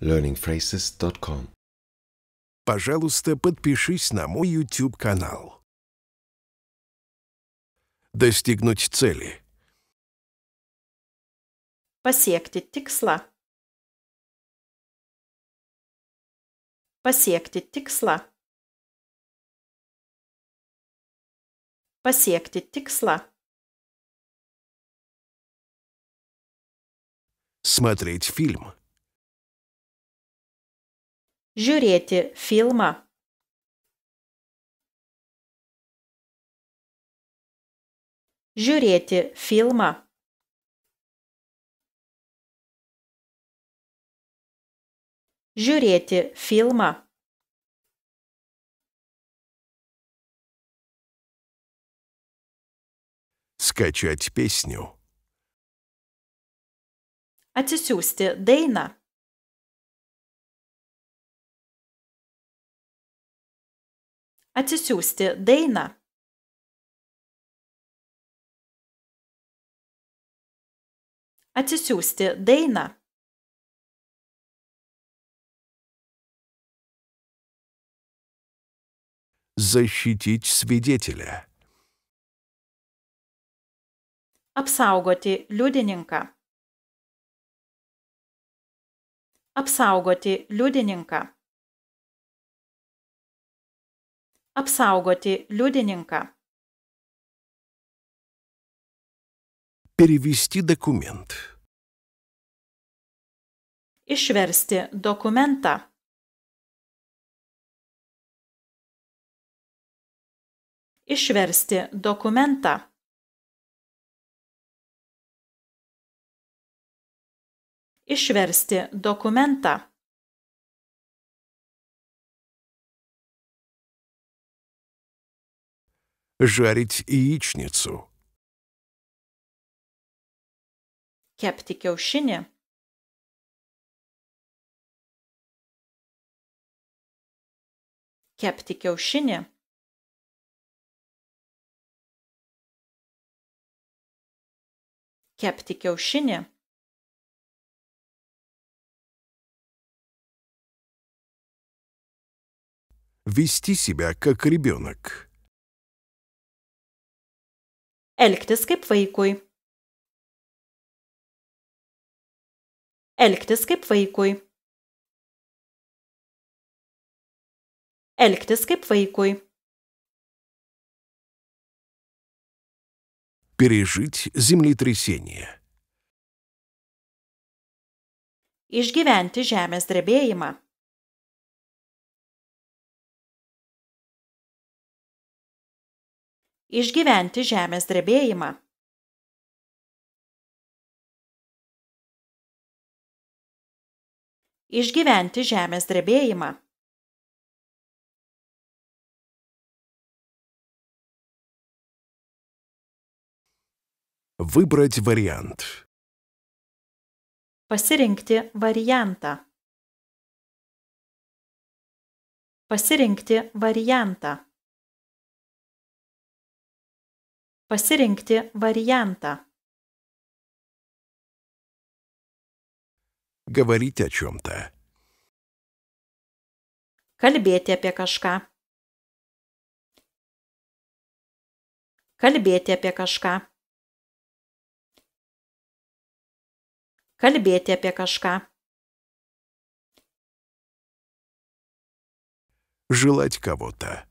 learningphrases.com. Пожалуйста, подпишись на мой YouTube-канал. Достигнуть цели. Pasiekti tiksla. Pasiekti tiksla. Pasiekti tiksla. Смотреть фильм. Жюрете фильма Жюрете фильма Жюрете фильма Скачать песню. Отсюсти Дейна. atsisiųsti dainą atsisiųsti dainą защитить свидетеля. Apsaugoti liudininką. Apsaugoti liudininką. apsaugoti liudininką. Перевести документ. Išversti dokumentą. Išversti dokumentą. Išversti dokumentą. жарить яичницу. Kepti kiaušinį. Kepti kiaušinį. Kepti kiaušinį. Вести себя как ребенок. Elgtis kaip vaikui. Elgtis kaip vaikui. Elgtis kaip vaikui. Пережить землетрясение. Išgyventi žemės drebėjimą. išgyventi žemės drebėjimą. Išgyventi žemės drebėjimą. Выбрать вариант. Pasirinkti variantą. Pasirinkti variantą. pasirinkti варианта. Говорить о чем-то. Kalbėti apie kažką. Kalbėti apie kažką. Kalbėti apie kažką. Желать кого-то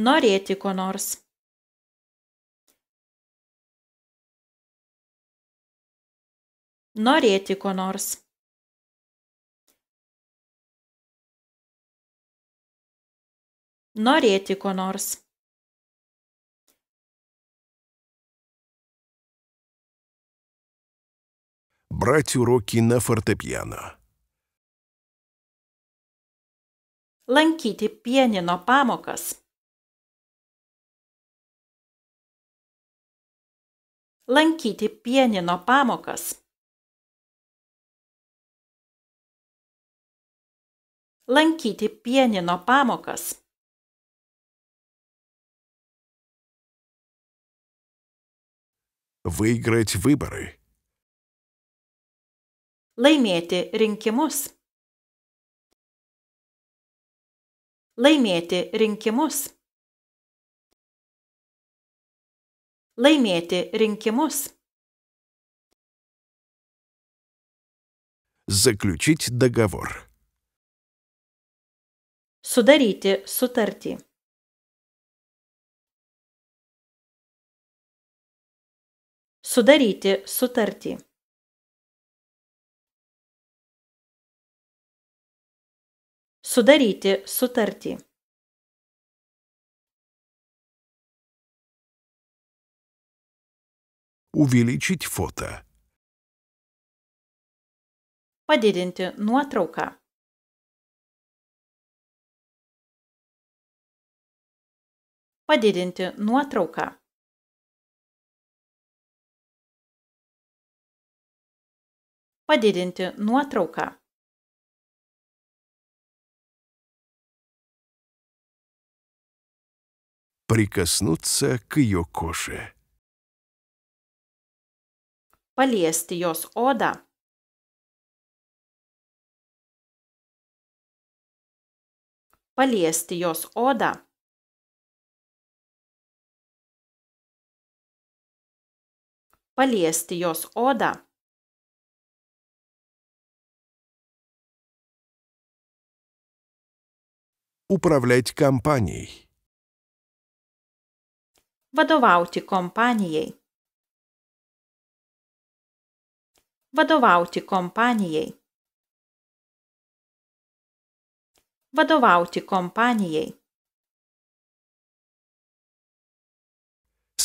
norėti ko nors norėti ko nors norėti ko nors брать уроки на фортепиано lankyti pianino pamokas lankyti pianino pamokas. Lankyti pianino pamokas. Выиграть выборы. Laimėti rinkimus. Laimėti rinkimus. laimėti rinkimus. Заключить договор. Sudaryti sutartį. Sudaryti sutartį. Sudaryti sutartį. Увеличить фото. Padidinti nuotrauką. Padidinti nuotrauką. Padidinti nuotrauką. Прикоснуться к ее коше. paliesti jos odą paliesti jos odą paliesti jos odą управлять компанией. Vadovauti kompanijai. vadovauti kompanijai vadovauti kompanijai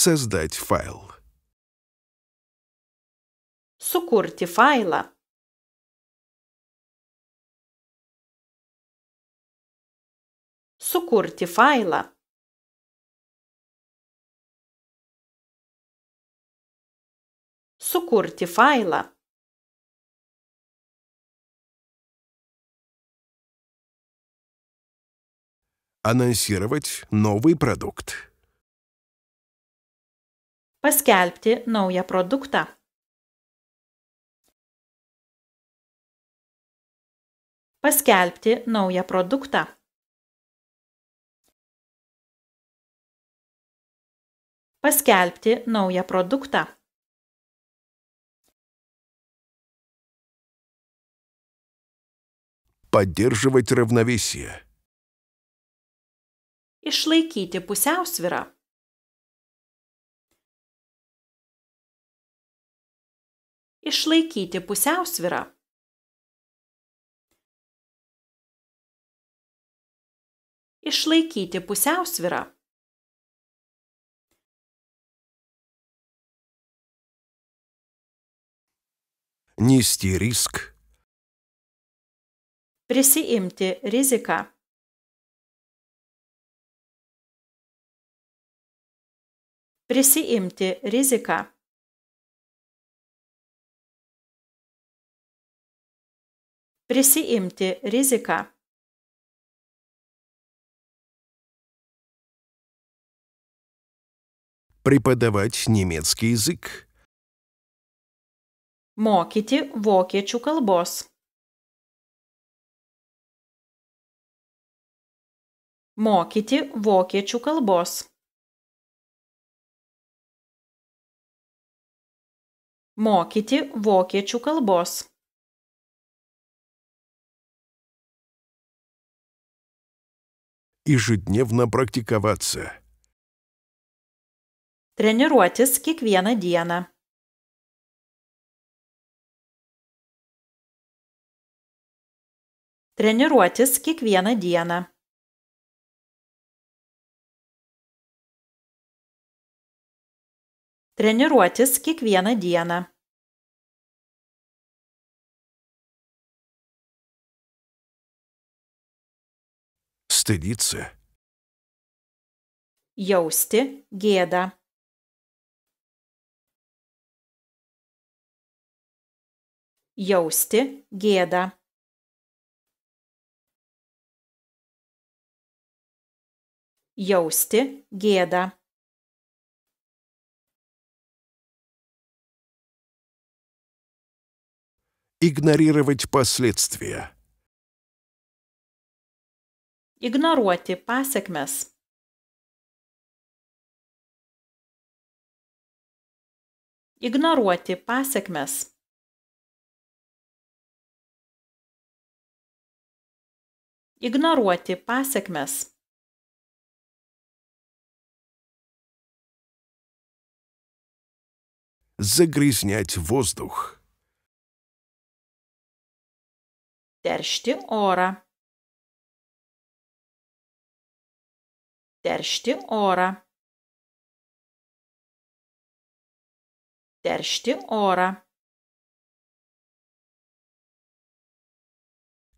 создать файл sukurti failą sukurti failą sukurti failą anonsировать новый produkt. Paskelbti naują produktą. Paskelbti naują produktą. Paskelbti naują produktą. Поддерживать равновесие. išlaikyti pusiausvirą. Išlaikyti pusiausvirą. Išlaikyti pusiausvirą. Нести риск. Присиимти ризика. prisiimti riziką prisiimti riziką преподавать немецкий язык mokyti vokiečių kalbos mokyti vokiečių kalbos Mokyti vokiečių kalbos. Ежедневно практиковаться. Трeniruotis kiekvieną dieną. Treniruotis kiekvieną dieną. treniruotis kiekvieną dieną стыдиться. Jausti gėdą. Jausti gėdą. Jausti gėdą. Игнорировать последствия. Ignoruoti pasiekmes. Ignoruoti pasiekmes. Ignoruoti pasiekmes. Загрязнять воздух. teršti orą teršti orą teršti orą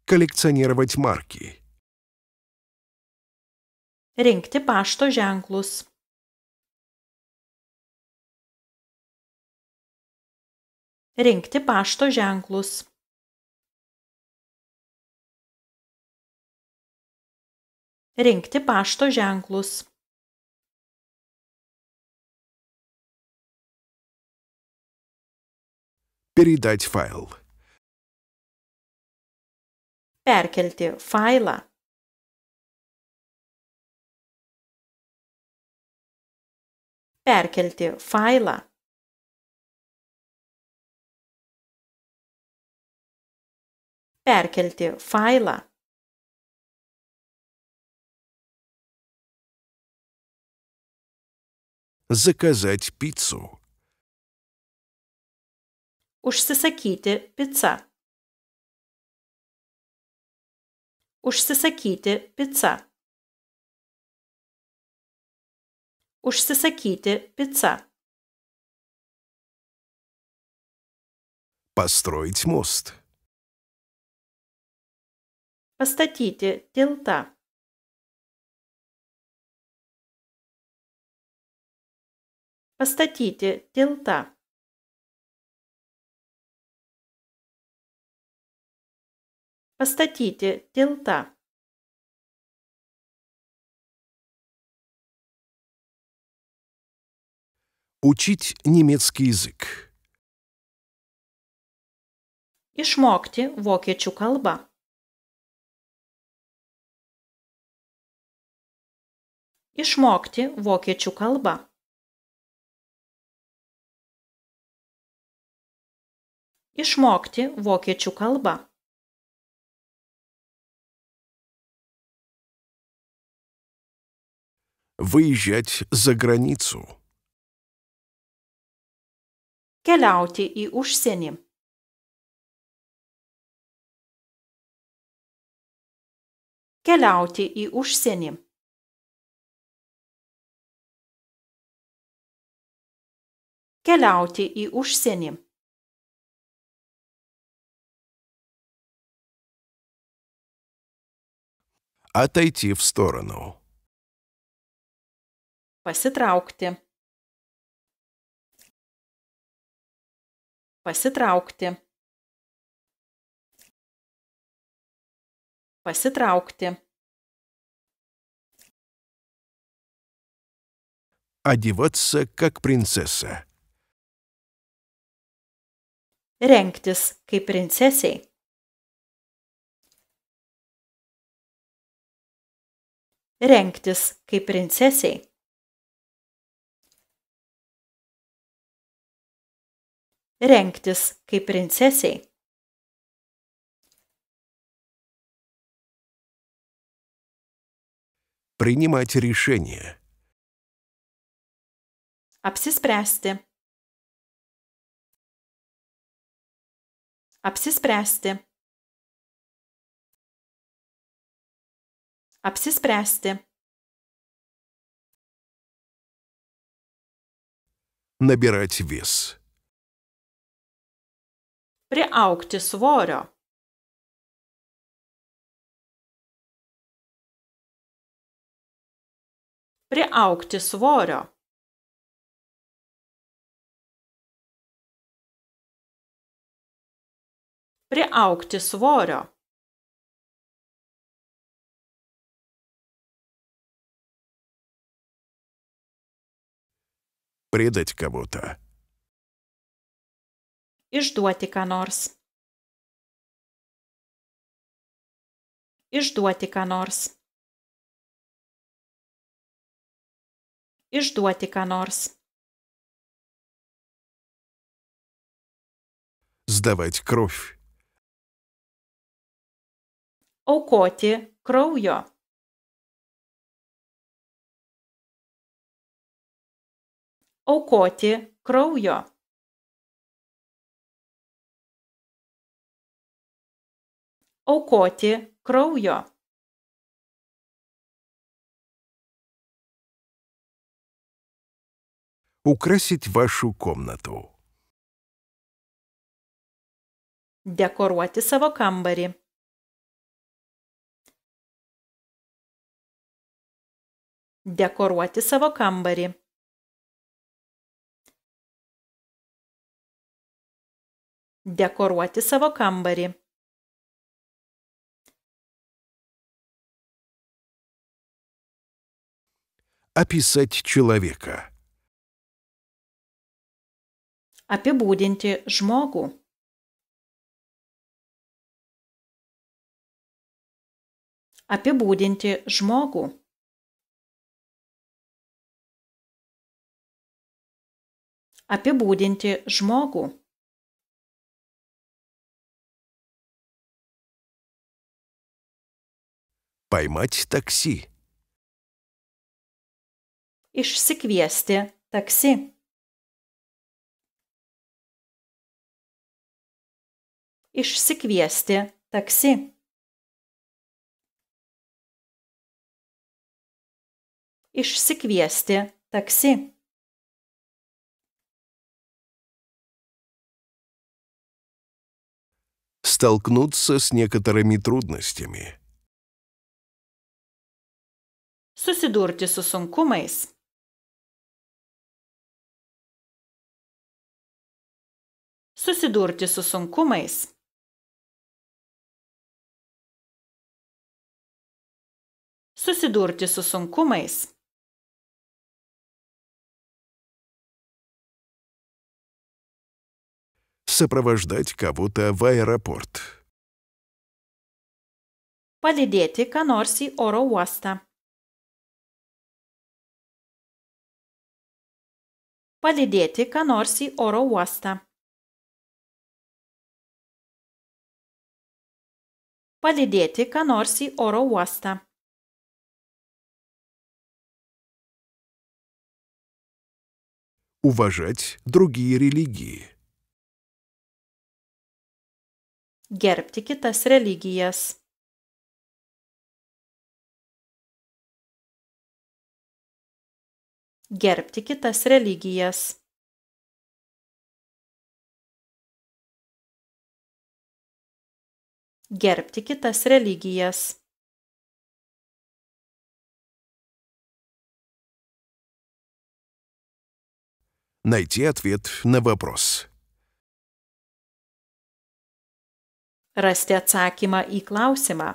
коллекционировать марки rinkti pašto ženklus rinkti pašto ženklus Rinkti pašto ženklus. Передать файл. Perkelti failą. Perkelti failą. Perkelti failą. заказать пиццу. Уж сисаките пицца. Уж сисаките пицца. Уж сисаките пицца. Построить мост. Постатите телта. Постатите, телта. Постатите, телта. Учить немецкий язык. Ишмокти вокечу колба. Ишмокти вокечу колба. išmokti vokiečių kalbą Выезжать за границу. Keliauti į užsienį. Keliauti į užsienį. Keliauti į užsienį. отойти в сторону. Pasitraukti. Pasitraukti. Pasitraukti. Одеваться как принцесса. Рengtis kaip princesiai. rengtis kaip princesiai. Rengtis kaip princesiai. Принимать решение. Apsispręsti. Apsispręsti. Apsispręsti. Набирать вес. Приaukti svorio. Priaukti svorio. Priaukti svorio. предать кого-то. Išduoti ką nors. Išduoti ką nors. Išduoti ką nors. Сдавать кровь. Aukoti kraujo. aukoti kraujo aukoti kraujo украсить вашу комнату dekoruoti savo kambarį dekoruoti savo kambarį dekoruoti savo kambarį. Описать человека. Apibūdinti žmogų. Apibūdinti žmogų. Apibūdinti žmogų. Поймать такси. Išsikviesti taksi. Išsikviesti taksi. Išsikviesti taksi. Столкнуться с некоторыми трудностями. susidurti su sunkumais. Susidurti su sunkumais. Susidurti su sunkumais. сопровождать кого-то в аэропорт. Palydėti ką nors į oro uostą. palydėti ką nors į oro uostą palydėti ką nors į oro uostą уважать другие религии gerbti kitas religijas gerbti kitas religijas gerbti kitas religijas Найти ответ на вопрос. Rasti atsakymą į klausimą.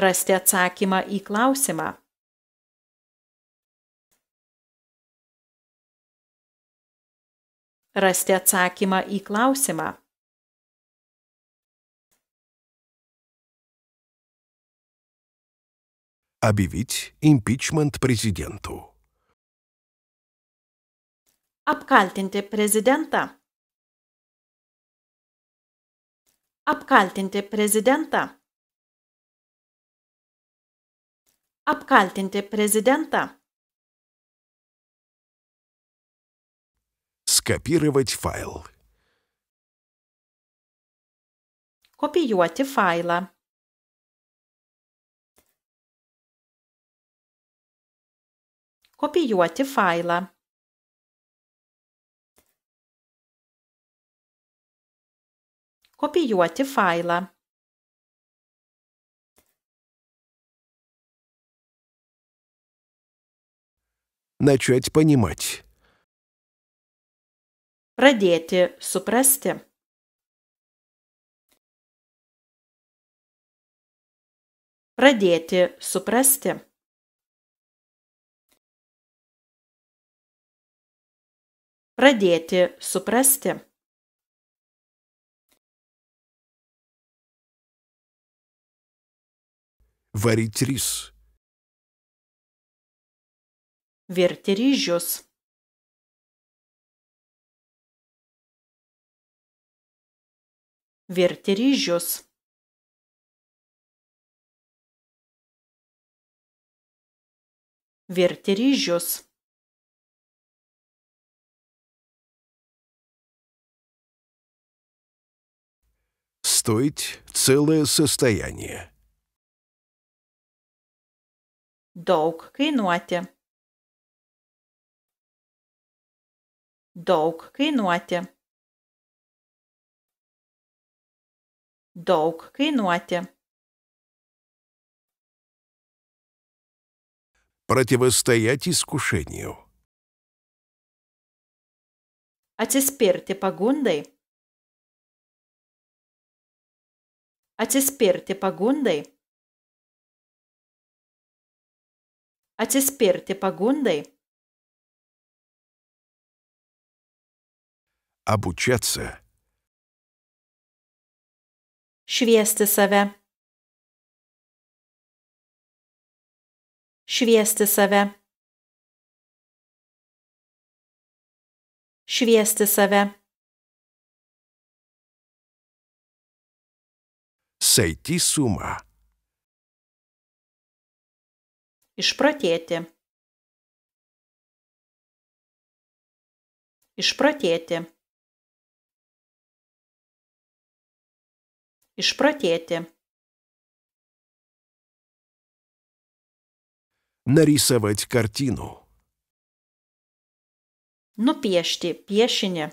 rasti atsakymą į klausimą. Rasti atsakymą į klausimą. Объявить импичмент президенту. Apkaltinti prezidentą. Apkaltinti prezidentą. apkaltinti президента. Скопировать файл. Kopijuoti failą. Kopijuoti failą. Kopijuoti failą. начать понимать. Радіти, супрести. Радіти, супрести. Радіти, супрести. Варить рис. virti ryžius virti ryžius virti ryžius стоить целое состояние. Daug kainuoti. daug kainuoti. Daug kainuoti. Противостоять искушению. Atsispirti pagundai. Atsispirti pagundai. Atsispirti pagundai. обучаться. Šviesti save. Šviesti save. Šviesti save. Сойти с ума. Išprotėti. Išprotėti. Išpratėti. Нарисовать картину. Nupiešti piešinį.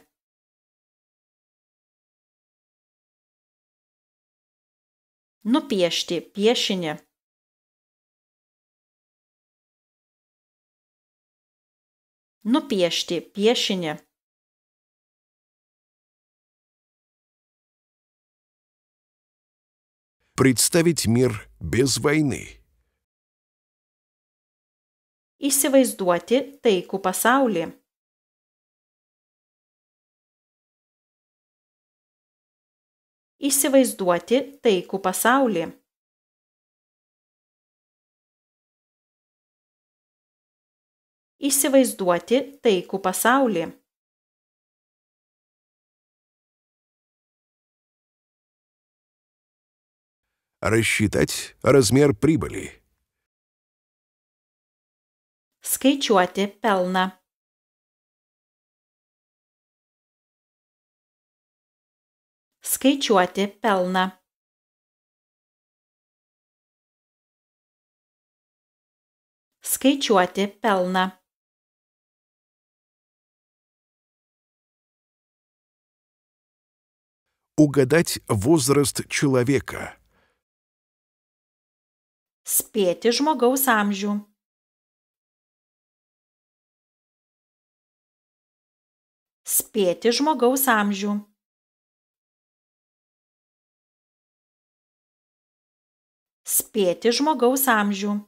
Nupiešti piešinį. Nupiešti piešinį. представить мир без войны. Įsivaizduoti taikų pasaulį. Įsivaizduoti taikų pasaulį. Įsivaizduoti taikų pasaulį. Рассчитать размер прибыли. Skaičiuoti pelną. Skaičiuoti pelną. Skaičiuoti pelną. Угадать возраст человека. spėti žmogaus amžių spėti žmogaus amžių spėti žmogaus amžių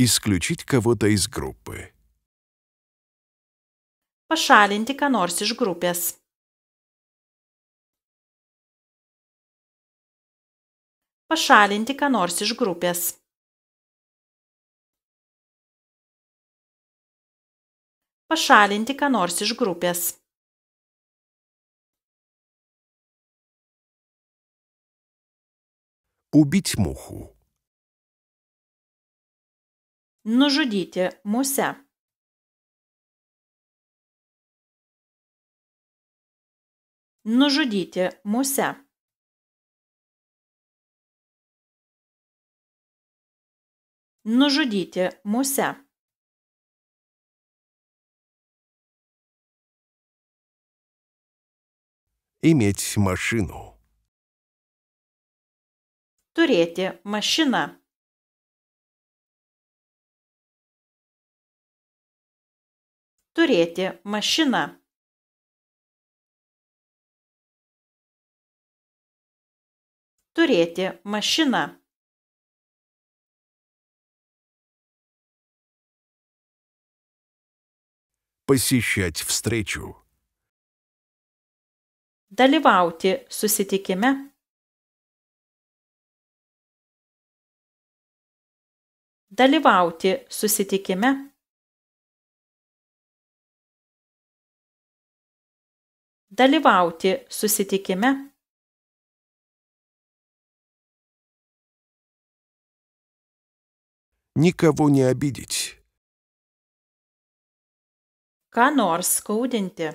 Исключить кого-то из группы. Пошалинти ка норс из группес. pašalinti ką nors iš grupės. Pašalinti ką nors iš grupės. Убить муху. Nužudyti musę. Nužudyti musę. nužudyti ну, musę иметь машину. Турете машина. Турете машина. Турете машина. посещать встречу. Dalyvauti susitikime. Dalyvauti susitikime. Dalyvauti susitikime. Никого не обидеть. ką nors skaudinti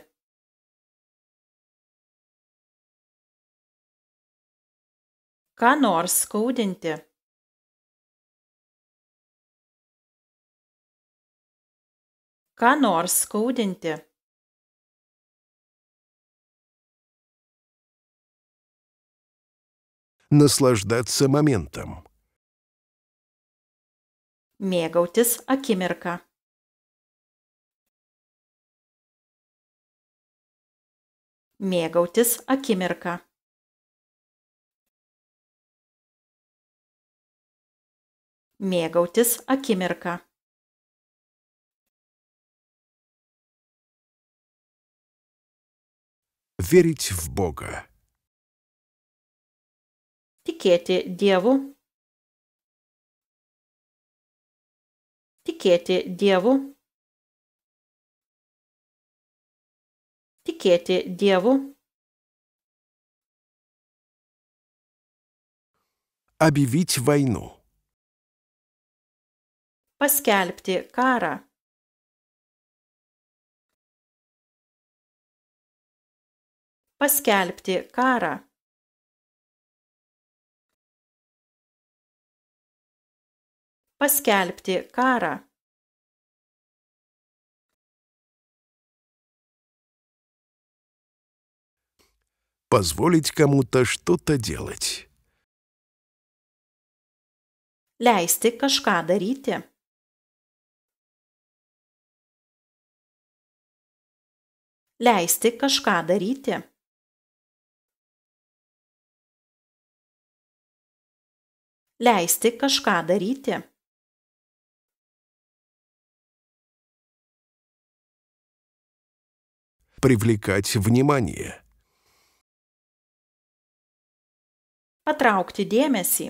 ką nors skaudinti ką nors skaudinti наслаждаться моментом. Mėgautis akimirką. mėgautis akimirka mėgautis akimirka верить в Бога. Tikėti Dievu. Tikėti Dievu. tikėti Dievu. Объявить войну. Paskelbti karą. Paskelbti karą. Paskelbti karą. позволить кому-то что-то делать. Leisti kažką daryti. Leisti kažką daryti. Leisti kažką daryti. Привлекать внимание. patraukti dėmesį.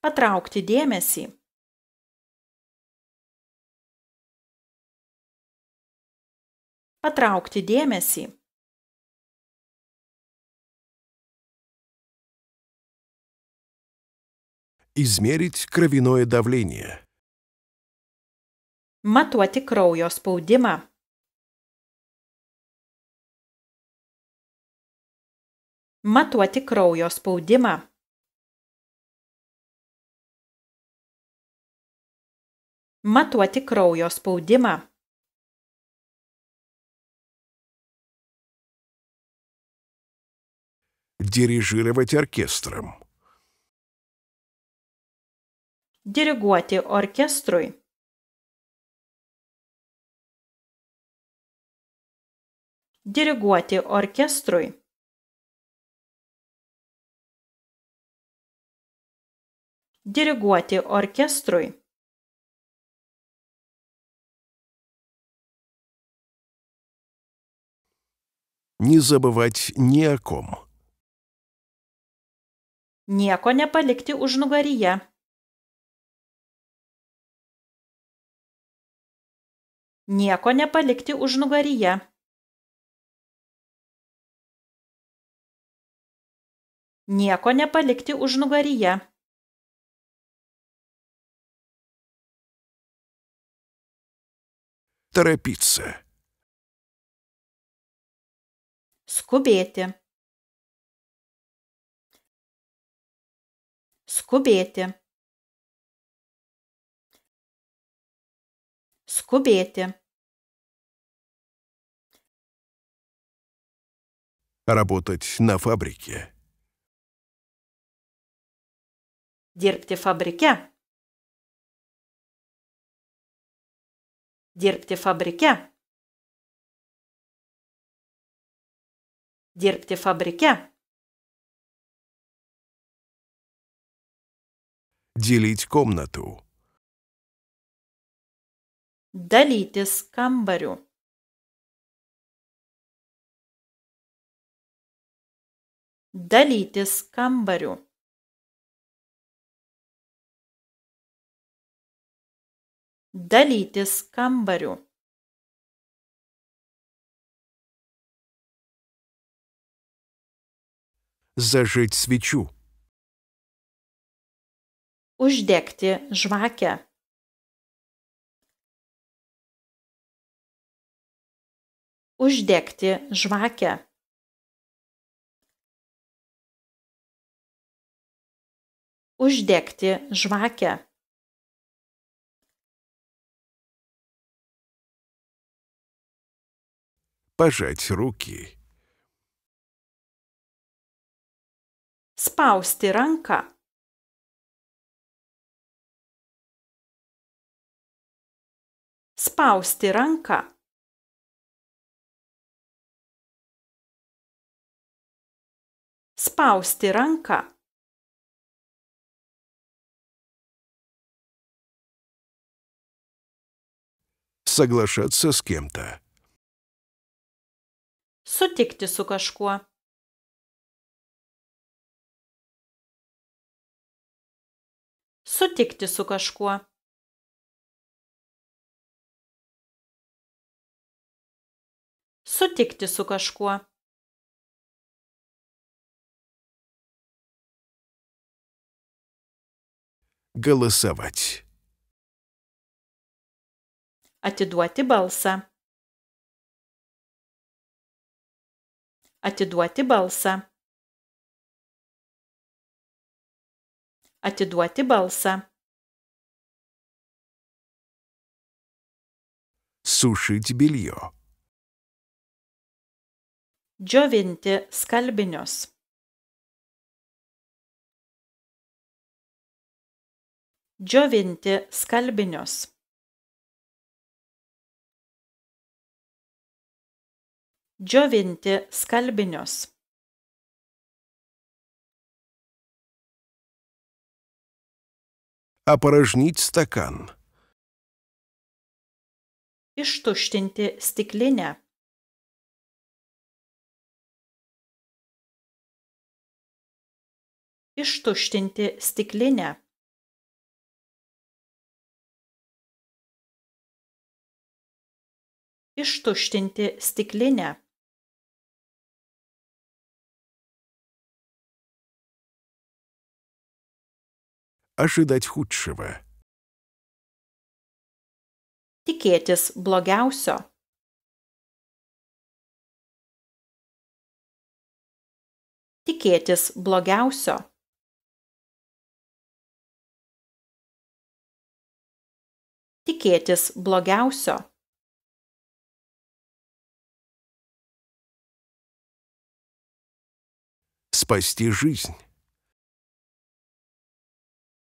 Patraukti dėmesį. Patraukti dėmesį. Измерить кровяное давление. Matuoti kraujo spaudimą. matuoti kraujo spaudimą matuoti kraujo spaudimą дирижировать оркестром diriguoti orkestrui diriguoti orkestrui diriguoti orkestrui Не забывать ни о ком. Nieko nepalikti užnugaryje. Nieko nepalikti užnugaryje. Nieko nepalikti užnugaryje. торопиться. Скубете. Скубете. Скубете. Работать на фабрике. Дерпте фабрике. Дерпте фабрике. Дерпте фабрике. Делить комнату. Dalytis kambariu. Dalytis kambariu. dalytis kambariu Зажечь свечу. Uždegti žvakę. Uždegti žvakę. Uždegti žvakę. пожать руки. Спаусти ранка. Спаусти ранка. Spausti ranka. Соглашаться с кем-то. sutikti su kažkuo sutikti su kažkuo sutikti su kažkuo голосовать atiduoti balsą Atiduoti balsą. Atiduoti balsą. Сушить белье. Džiovinti skalbinius. Džiovinti skalbinius. džiovinti skalbinius опорожнить стакан. Ištuštinti stiklinę. Ištuštinti stiklinę. Ištuštinti stiklinę. ожидать худшего. Tikėtis blogiausio. Tikėtis blogiausio. Tikėtis blogiausio. Спасти жизнь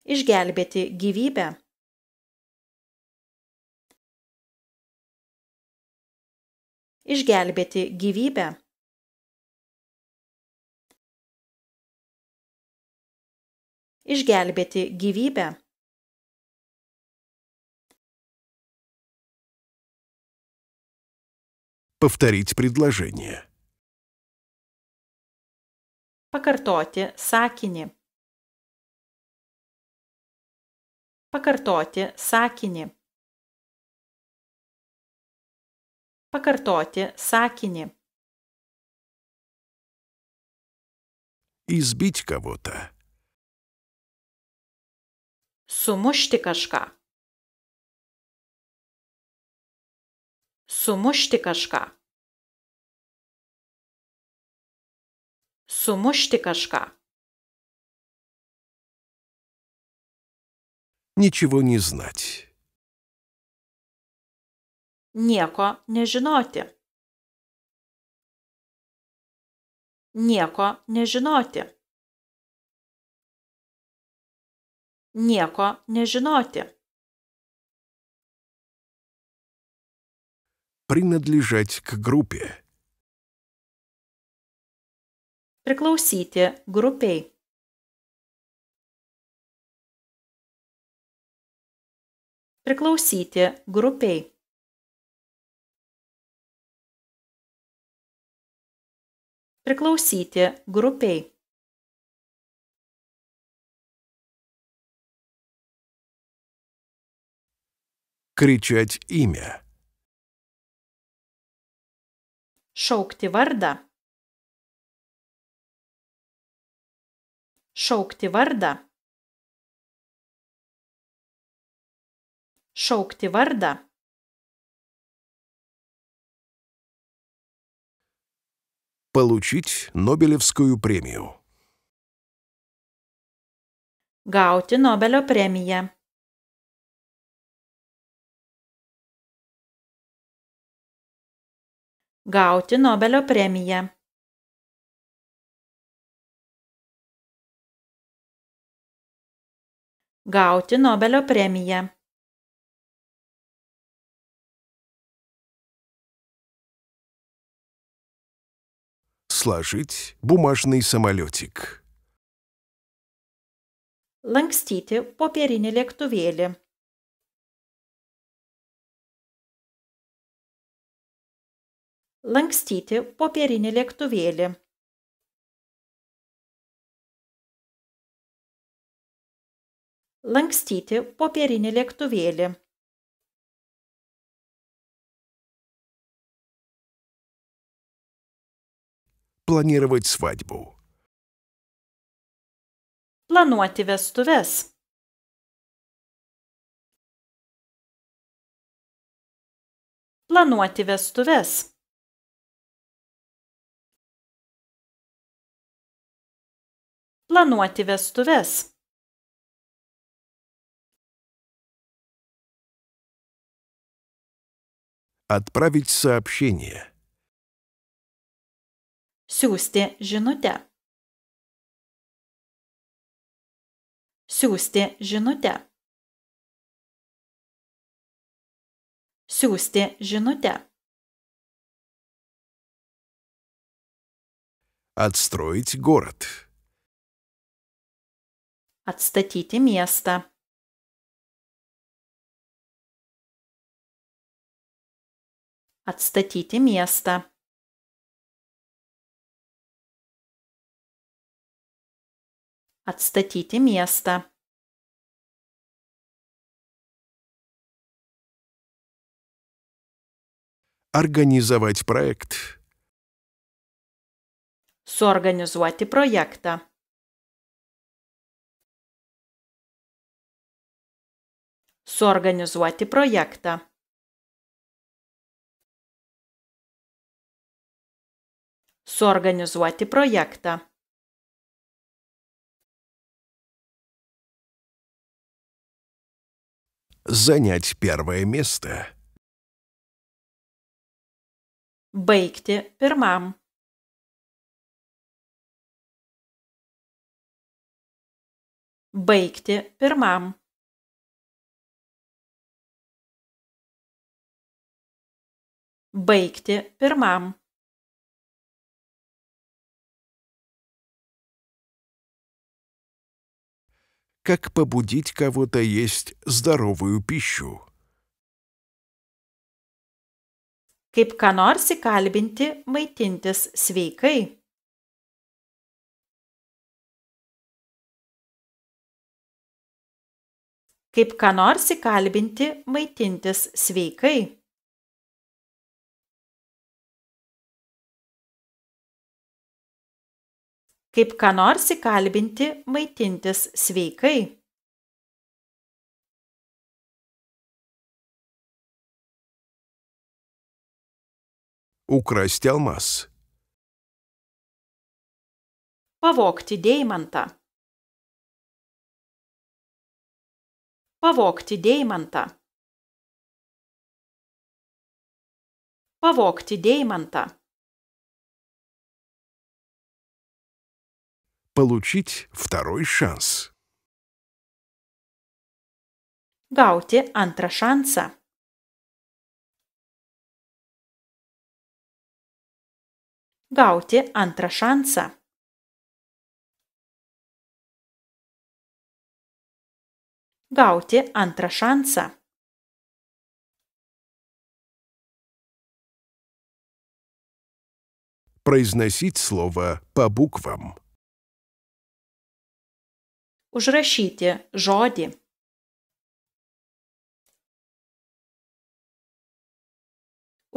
išgelbėti gyvybę. Išgelbėti gyvybę. Išgelbėti gyvybę. Повторить предложение. Покартоти сакини. Pakartoti sakinį. Pakartoti sakinį. Избить кого-то. Sumušti kažką. Sumušti kažką. Sumušti kažką. Ничего не знать. Неко не Неко не Nieko Неко не nežinoti. Принадлежать к группе. Приклаусите группей. priklausyti grupei priklausyti grupei кричать имя šaukti vardą šaukti vardą šaukti vardą. Получить Нобелевскую премию. Gauti Nobelio premiją. Gauti Nobelio premiją. Gauti Nobelio premiją. сложить бумажный самолетик. Лангстите поперине лектовеле. Lankstyti popierinį lėktuvėlį. Lankstyti popierinį lėktuvėlį. планировать свадьбу. Planuoti vestuves. Planuoti vestuves. Planuoti vestuves. Отправить сообщение siūsti žinutę. Siūsti žinutę. Siūsti žinutę. Отстроить город. Отстатите место. Отстатите место. Отстатите место. Организовать проект. Сорганизовать проекта. Сорганизовать проекта. Сорганизовать проекта. занять первое место. Beigti pirmam. Baigti pirmam. Baigti pirmam. как побудить кого-то есть здоровую пищу. Kaip ką nors įkalbinti maitintis sveikai. Kaip ką nors įkalbinti maitintis sveikai. kaip ką nors įkalbinti maitintis sveikai. Украсть алмаз. Pavokti deimantą. Pavokti deimantą. Pavokti deimantą. получить второй шанс. Gauti antrą šansą. Gauti antrą šansą. Gauti antrą šansą. Произносить слово по буквам. užrašyti žodį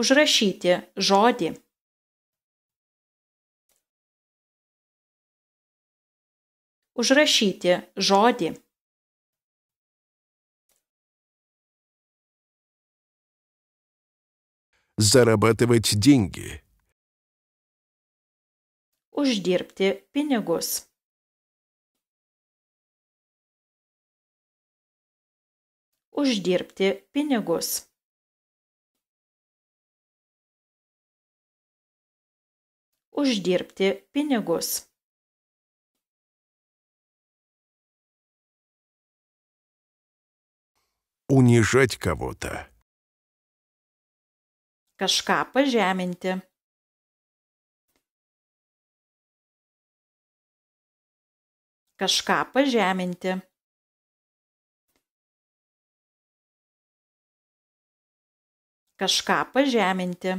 užrašyti žodį. Užrašyti žodį. Зарабатывать деньги. Uždirbti pinigus. uždirbti pinigus. Uždirbti pinigus. Унижать кого-то. Kažką pažeminti. Kažką pažeminti. kažką pažeminti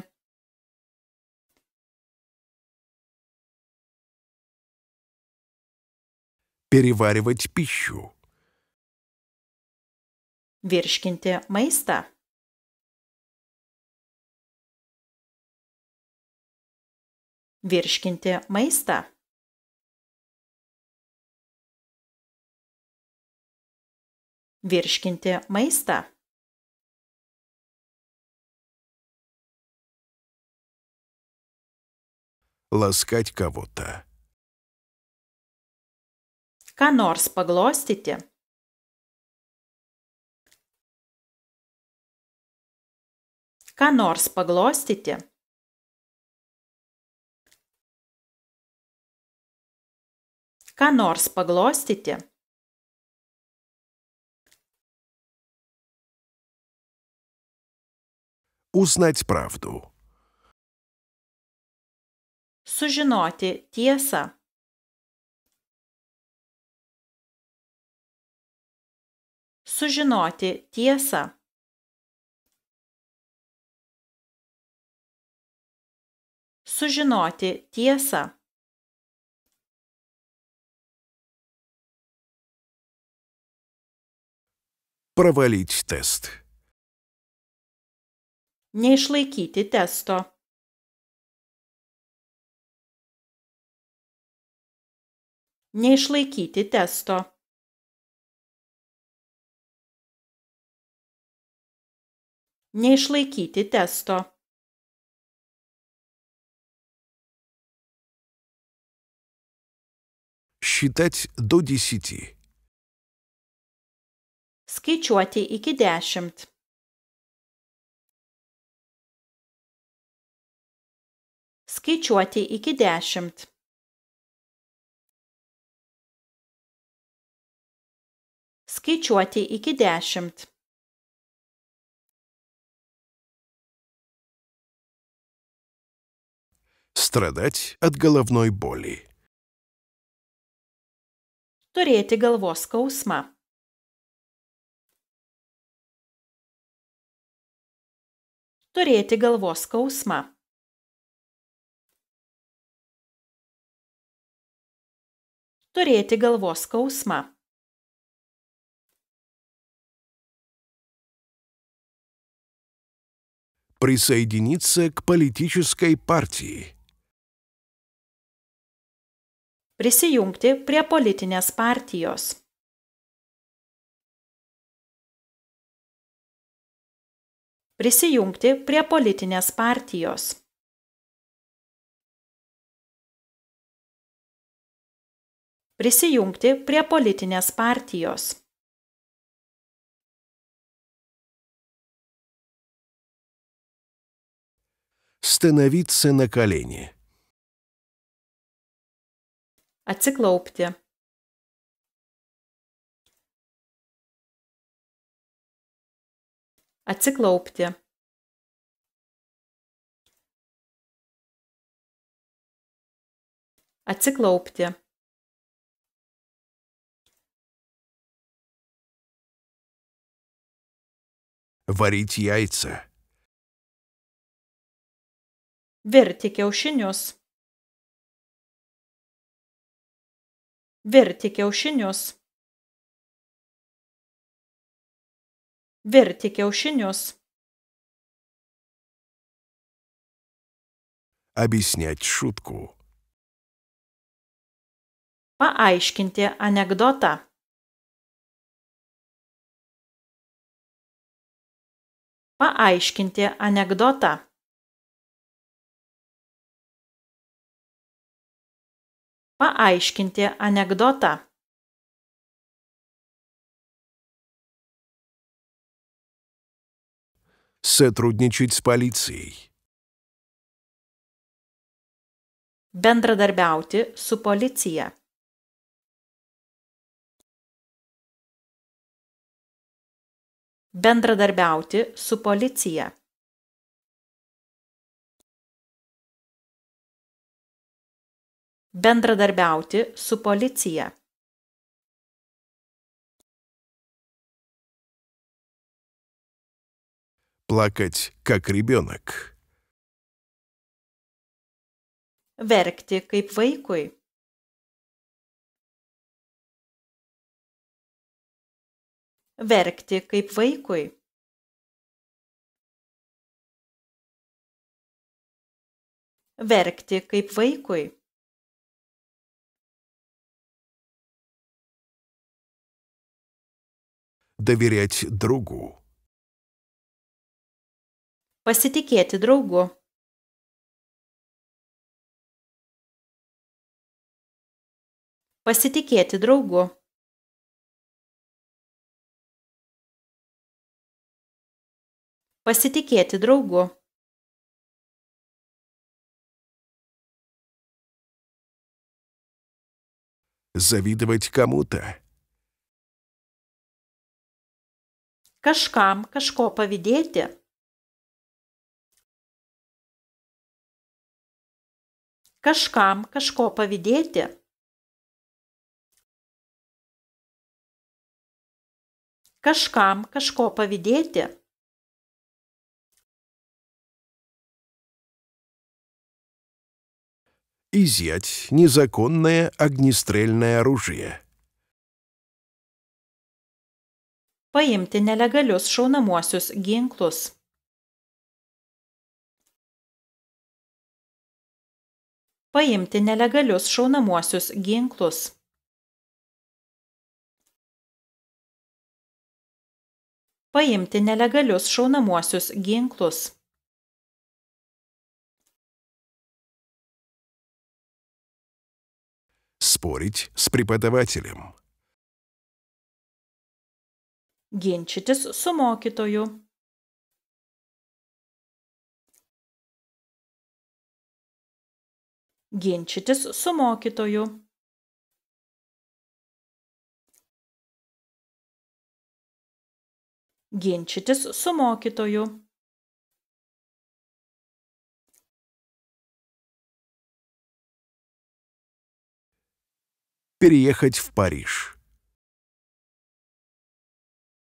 переваривать пищу. Virškinti maistą. Virškinti maistą. Virškinti maistą. ласкать кого-то. Kā nors paglostite? Kā nors paglostite? Kā nors paglostite? Узнать правду. sužinoti tiesą sužinoti tiesą sužinoti tiesą провалить тест. Neišlaikyti testo. neišlaikyti testo neišlaikyti testo Считать до десяти. Skaičiuoti iki dešimt. Skaičiuoti iki dešimt. skaičiuoti iki dešimt Страдать от головной боли. Turėti galvos skausmą. Turėti galvos skausmą. Turėti galvos skausmą. присоединиться к политической партии. Prisijungti prie politinės partijos. Prisijungti prie politinės partijos. Prisijungti prie politinės partijos. становиться на колени. Atsiklaupti. Atsiklaupti. Atsiklaupti. Варить яйца. Virti kiaušinius. Virti kiaušinius. Virti kiaušinius. Объяснять шутку. Paaiškinti anegdotą. Paaiškinti anegdotą. paaiškinti anekdotą Сотрудничать с полицией. Bendradarbiauti su policija. Bendradarbiauti su policija. bendradarbiauti su policija Плакать, как ребенок. Verkti kaip vaikui. Verkti kaip vaikui. Verkti kaip vaikui. доверять другу. Pasitikėti draugu. Pasitikėti draugu. Pasitikėti draugu. Завидовать кому-то. Kažkam kažko pavydėti. Kažkam kažko pavydėti. Kažkam kažko pavydėti. Изъять незаконное огнестрельное оружие. paimti nelegalius šaunamuosius ginklus paimti nelegalius šaunamuosius ginklus paimti nelegalius šaunamuosius ginklus спорить с преподавателем ginčytis su mokytoju ginčytis su mokytoju ginčytis su mokytoju переехать в Париж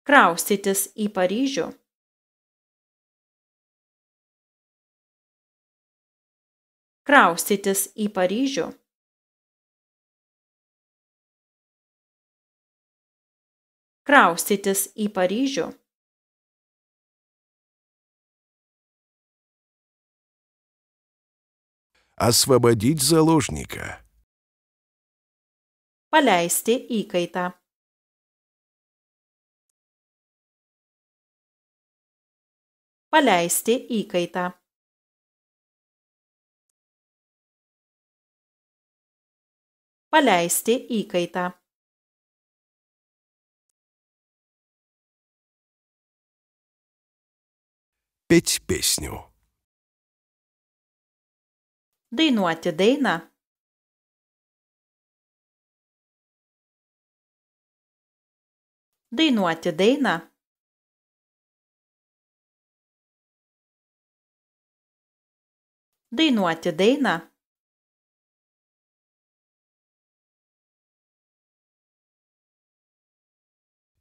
kraustytis į paryžių kraustytis į paryžių kraustytis į paryžių освободить заложника. Paleisti įkaitą. paleisti įkaitą. Paleisti įkaitą. Петь песню. Dainuoti dainą. Dainuoti dainą. dainuoti dainą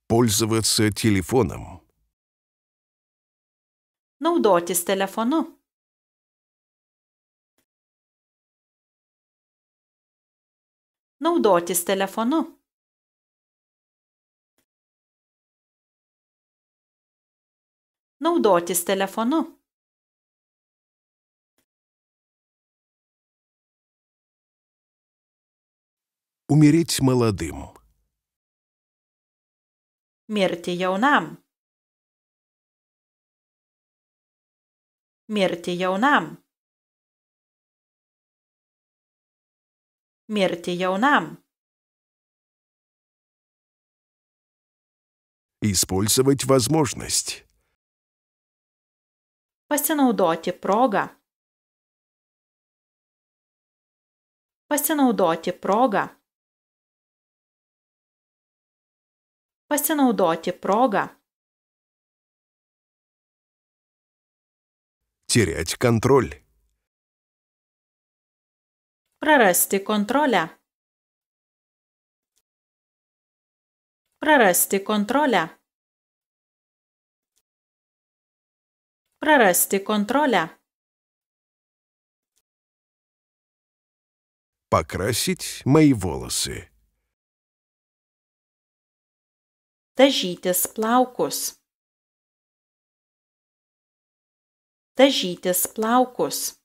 Пользоваться телефоном. Naudotis telefonu. Naudotis telefonu. Naudotis telefonu. Умереть молодым. Мерти яунам. Мерти яунам. Мерти яунам. Использовать возможность. Pasinaudoti progą. Pasinaudoti progą. pasinaudoti progą. Терять контроль. Прорасти контроля. Прорасти контроля. Прорасти контроля. Покрасить мои волосы. Tažytis plaukus. Tažytis plaukus.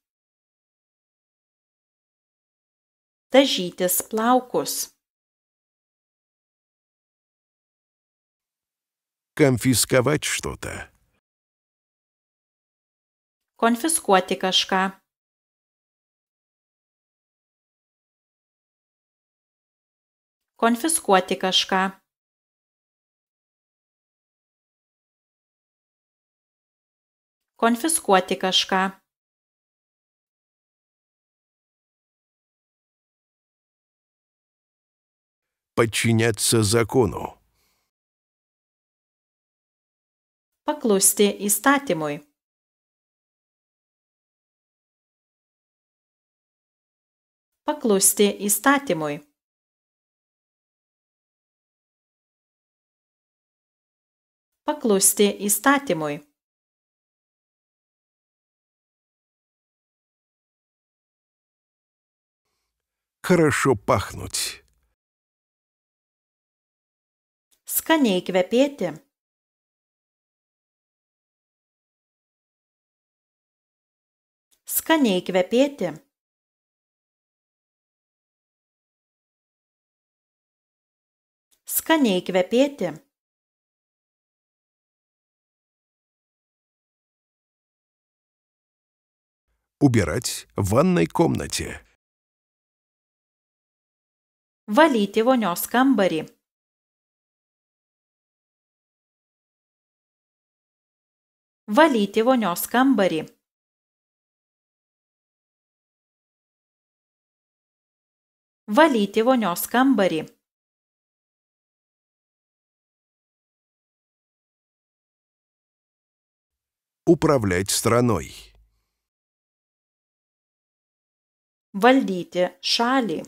Tažytis plaukus. Конфисковать что-то. Конфискуoti kažką. Konfiskuoti kažką. konfiskuoti kažką подчиняться закону. Paklusti įstatymui. Paklusti įstatymui. Paklusti įstatymui. хорошо пахнуть. Сканейки вепете. Сканейки вепете. Skaniai kvepėti. Убирать в ванной комнате. valyti vonios kambarį valyti vonios kambarį valyti vonios kambarį управлять страной вaldyti šalį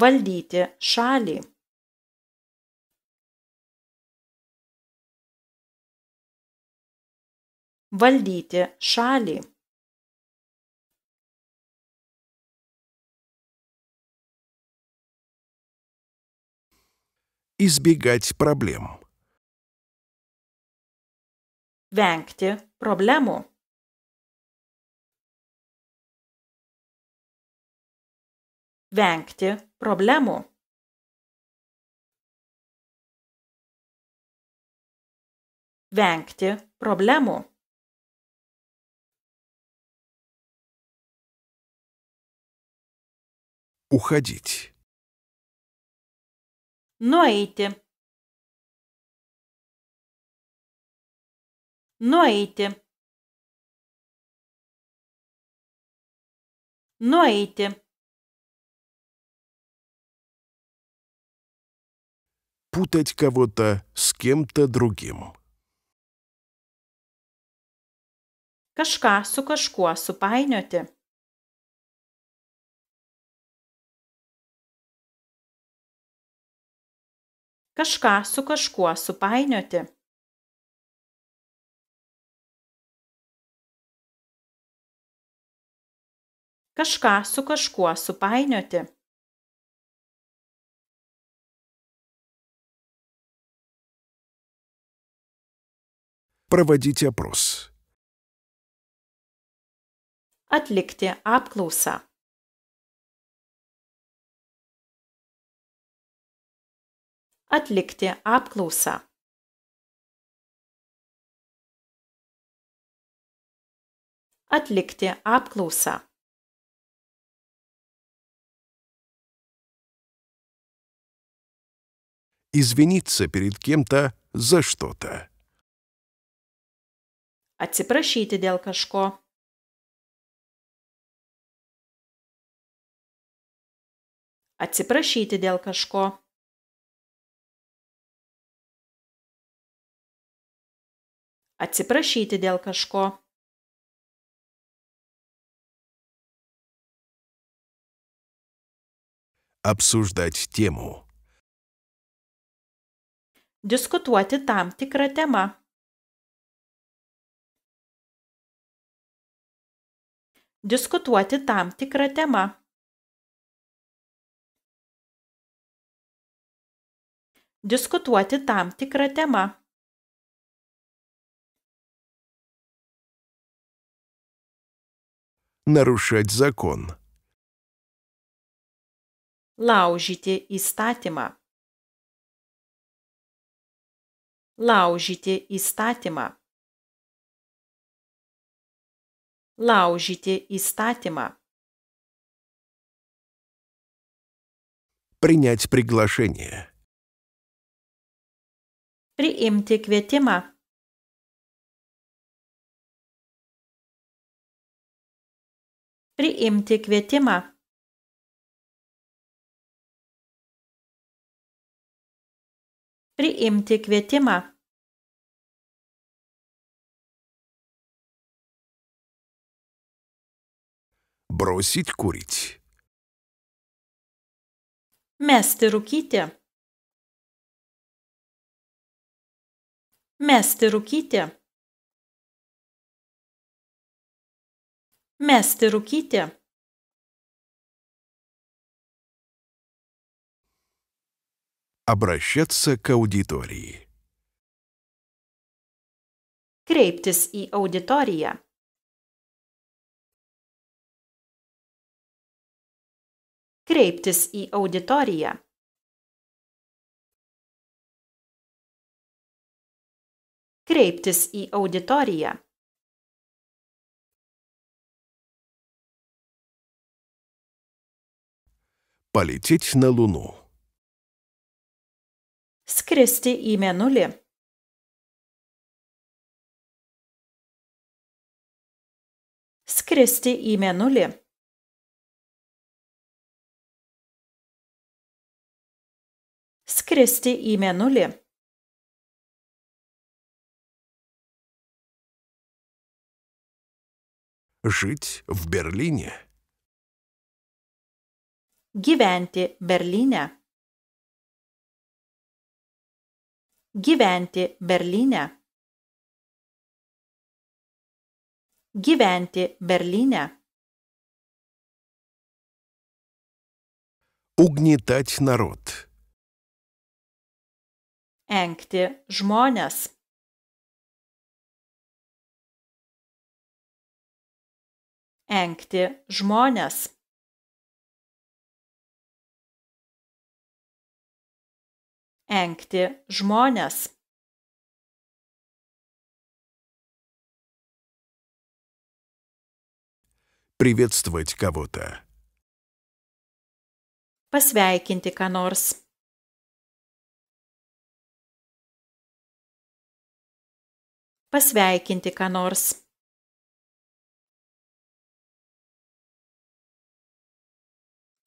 valdyti šalį valdyti šalį избегать проблем. Vengti problemų. vengti problemų vengti problemų уходить nueiti nueiti nueiti путать кого-то с кем-то другим. Kažką su kažkuo supainioti. Kažką su kažkuo supainioti. Kažką su kažkuo supainioti. проводить опрос. Atlikti apklausą. Atlikti apklausą. Atlikti apklausą. Извиниться перед кем-то за что-то. atsiprašyti dėl kažko atsiprašyti dėl kažko atsiprašyti dėl kažko обсуждать тему. Дискутувати там тикра тема. diskutuoti tam tikrą temą. Diskutuoti tam tikrą temą. Нарушать закон. Laužyti įstatymą. Laužyti įstatymą. laužyti įstatymą. Принять приглашение. Приимти квietimą. Priimti kvietimą. Priimti kvietimą. Бросить курить. Мести рукіти. Мести рукіти. Мести рукіти. Обращаться к аудитории. Kreiptis į auditoriją. kreiptis į auditoriją kreiptis į auditoriją. Полететь на Луну. Скрести į mėnulį. Скрести į mėnulį. скрести имя нуле. Жить в Берлине. Гивенти Берлине. Гивенти Берлине. Гивенти Берлине. Угнетать народ. engti žmones engti žmones engti žmones приветствовать кого-то. Pasveikinti ką nors. pasveikinti ką nors.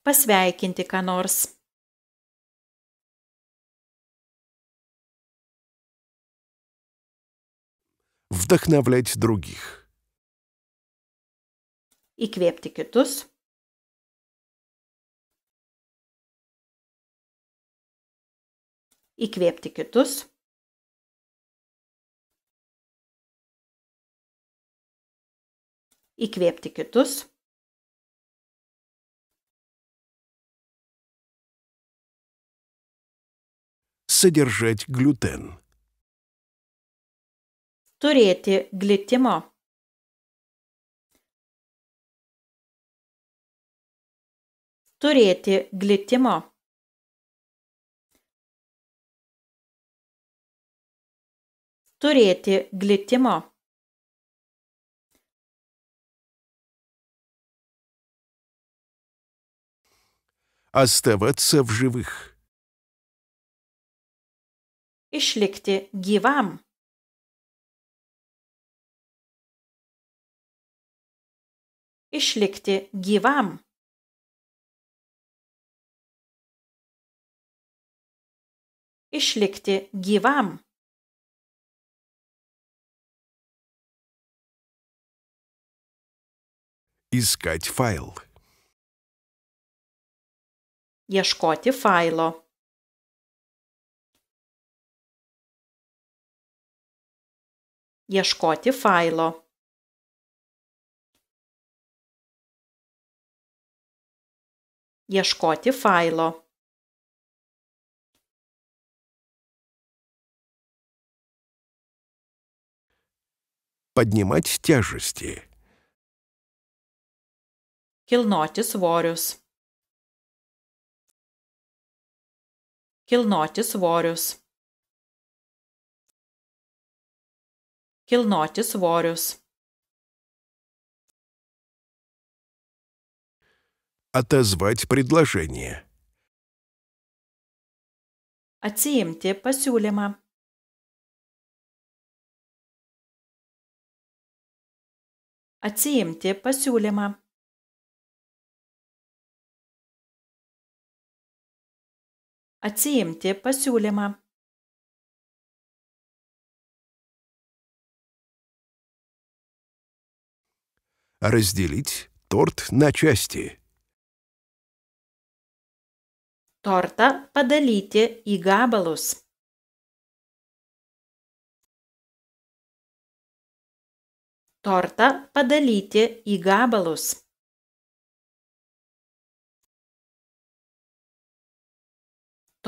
Pasveikinti ką nors. Вдохновлять других. Įkvėpti kitus. Įkvėpti kitus. įkvėpti kitus. Содержать глютен. Turėti glitimo. Turėti glitimo. Turėti glitimo. оставаться в живых. Ich legte Gewam. Ich legte Gewam. Ich legte Gewam. Искать файл. ieškoti failo ieškoti failo ieškoti failo поднимать тяжести. Килноти свorius. Kilnoti svorius. Kilnoti svorius. Отозвать предложение. Atsiimti pasiūlymą. Atsiimti pasiūlymą. Atsiimtie pasiūlymą. Разделить торт на части. Тортą padalyti į gabalus. Тортą padalyti į gabalus.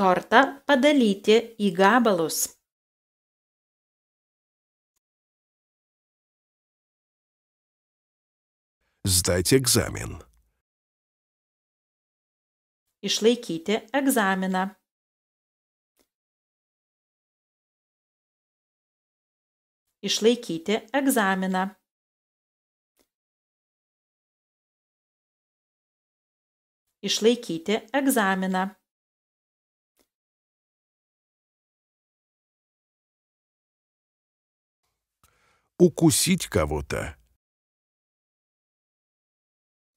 tortą padalyti į gabalus Сдать экзамен. Išlaikyti egzaminą. Išlaikyti egzaminą. Išlaikyti egzaminą. укусить кого-то.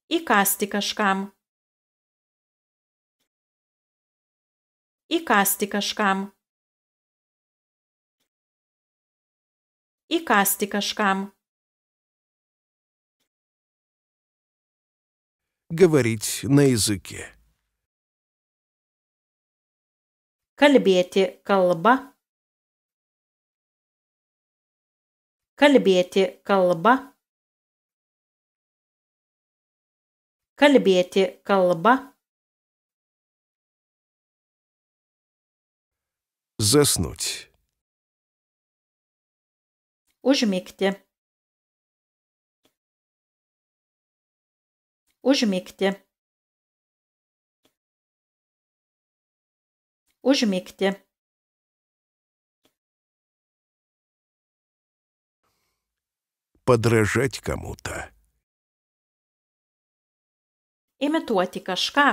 Икасти кашкам. Икасти кашкам. Икасти кашкам. Говорить на языке. Кальбете колба. Kalbėti kalba. Kalbėti kalba. Заснуть. Užmigti. Užmigti. Užmigti. подражать кому-то. Имитуоти кашка.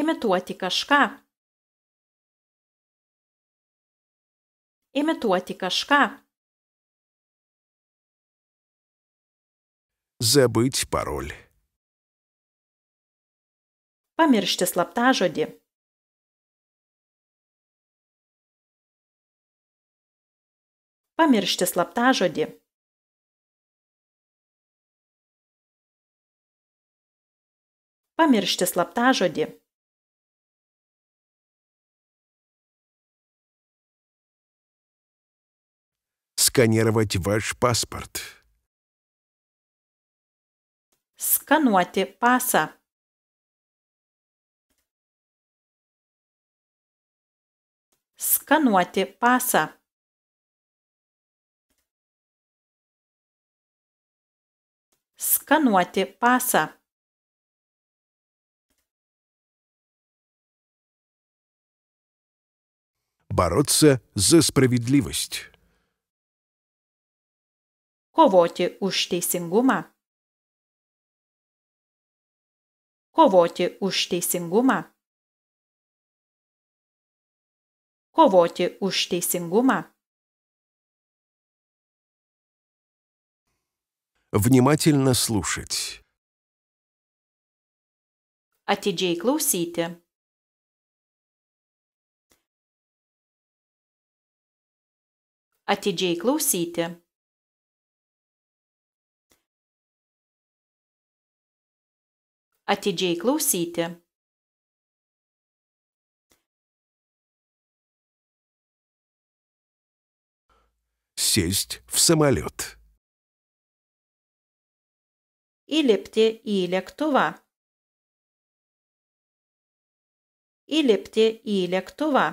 Имитуоти кашка. Имитуоти кашка. Забыть пароль. Pamiršti slaptąžodį. pamiršti slaptąžodį pamiršti slaptąžodį сканировать ваш паспорт. Скануoti pasą. Skanuoti pasą. skanuoti pasą бороться за справедливость. Kovoti už teisingumą. Kovoti už teisingumą. Kovoti už teisingumą. Внимательно слушать. Atidžiai klausyti. Atidžiai klausyti. Atidžiai klausyti. Сесть в самолет. įlipti į lėktuvą. Įlipti į lėktuvą.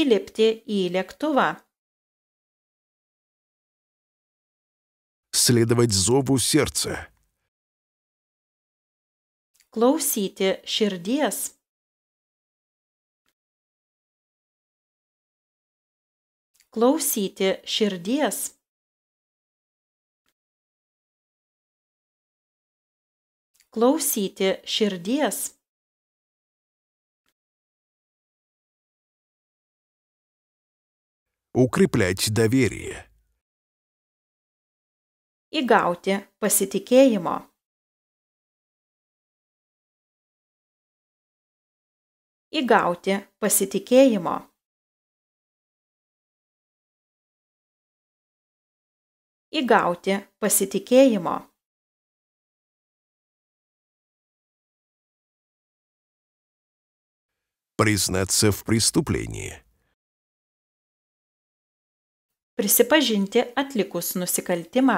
Įlipti į lėktuvą. Следовать зову сердца. Klausyti širdies. Klausyti širdies. klausyti širdies. Укреплять доверие. Įgauti pasitikėjimo. Įgauti pasitikėjimo. Įgauti pasitikėjimo. priznаться в преступлении. Prisipažinti atlikus nusikaltimą.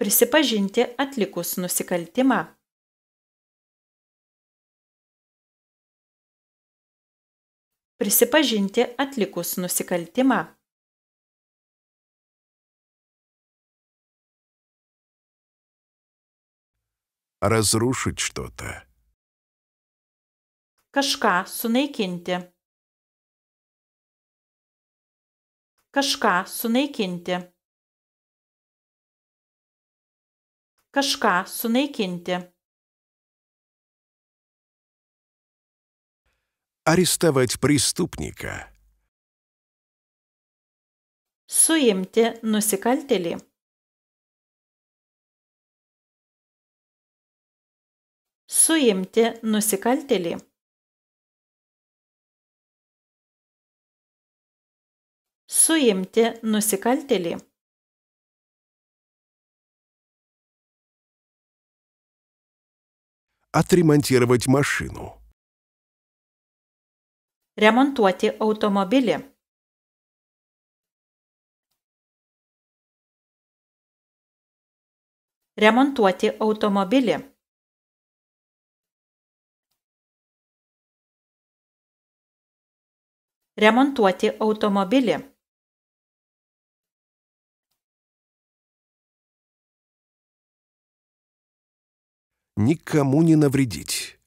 Prisipažinti atlikus nusikaltimą. Prisipažinti atlikus nusikaltimą. разрушить что-то. Кашка сунейкинте. Кашка сунейкинте. Кашка сунейкинте. арестовать преступника. Суемте носикальтели. suimti nusikaltėlį. Suimti nusikaltėlį. Отремонтировать машину. Ремонтуoti automobilį. Remontuoti automobilį. remontuoti automobilį Никому не навредить.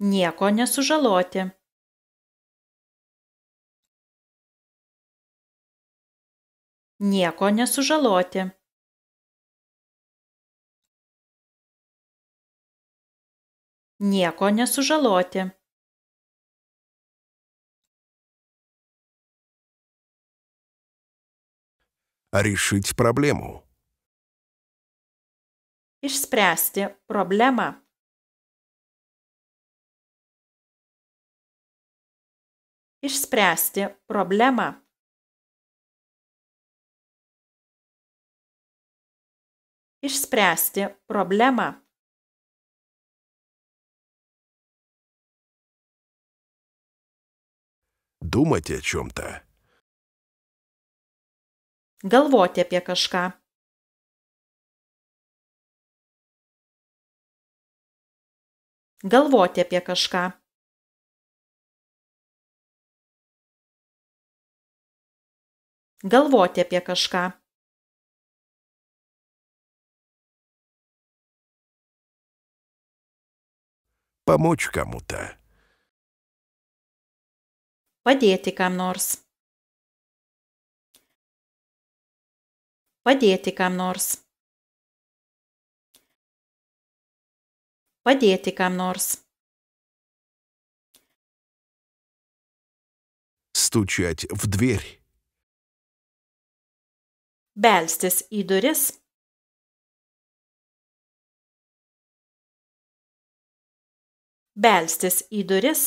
Nieko nesužaloti. Nieko nesužaloti. Nieko nesužaloti. решить проблему. Išspręsti problemą. Išspręsti problemą. Išspręsti problemą. Думать о чем-то. galvoti apie kažką galvoti apie kažką galvoti apie kažką помочь кому-то. Padėti kam nors. padėti kam nors. Padėti kam nors. Стучать в дверь. Belstis į duris. Belstis į duris.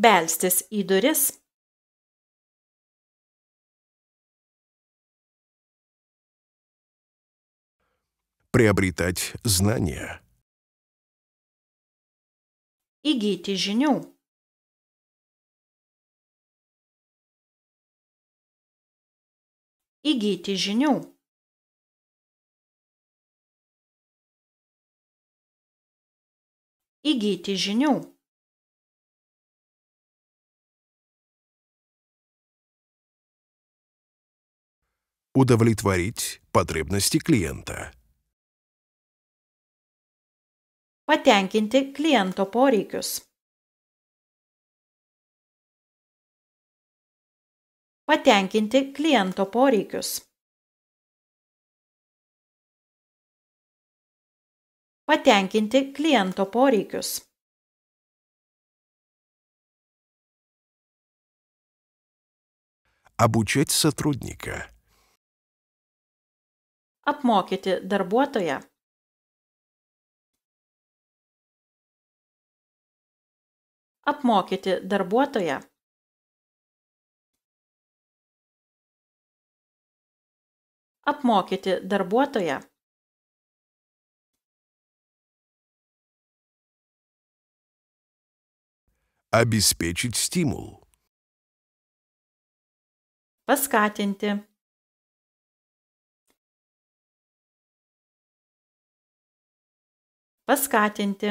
belstis į duris. Приобретать знания. Įgyti žinių. Įgyti žinių. Įgyti žinių. удовлетворить потребности клиента. Patenkinti kliento poreikius. Patenkinti kliento poreikius. Patenkinti kliento poreikius. Обучать сотрудника apmokyti darbuotoją apmokyti darbuotoją apmokyti darbuotoją обеспечить стимул. Paskatinti. paskatinti.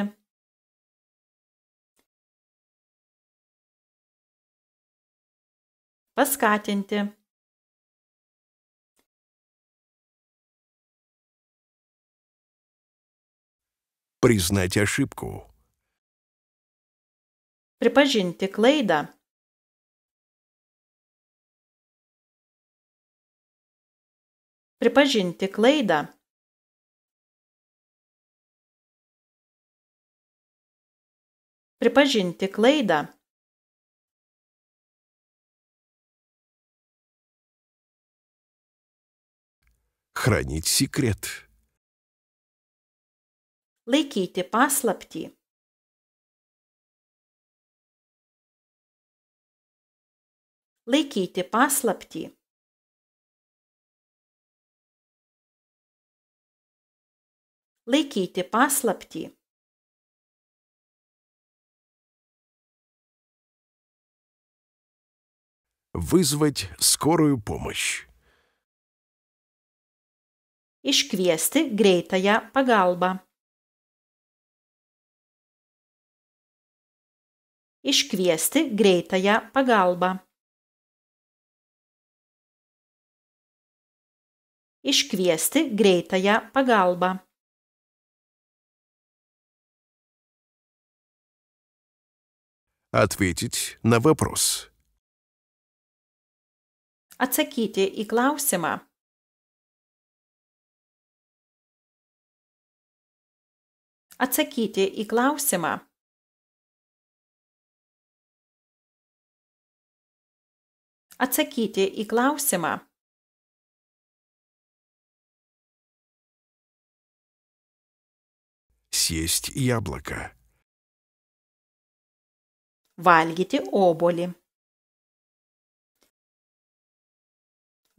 Paskatinti. Признать ошибку. Припажиньте клейда. Припажиньте клейда. Pripažinti klaidą. Хранить секрет. Laikyti paslaptį. Laikyti paslaptį. Laikyti paslaptį. вызвать скорую помощь. Iškviesti greitąją pagalbą. Iškviesti greitąją pagalbą. Iškviesti greitąją pagalbą. Ответить на вопрос. atsakyti į klausimą atsakyti į klausimą atsakyti į klausimą съесть яблоко. Valgyti obolį.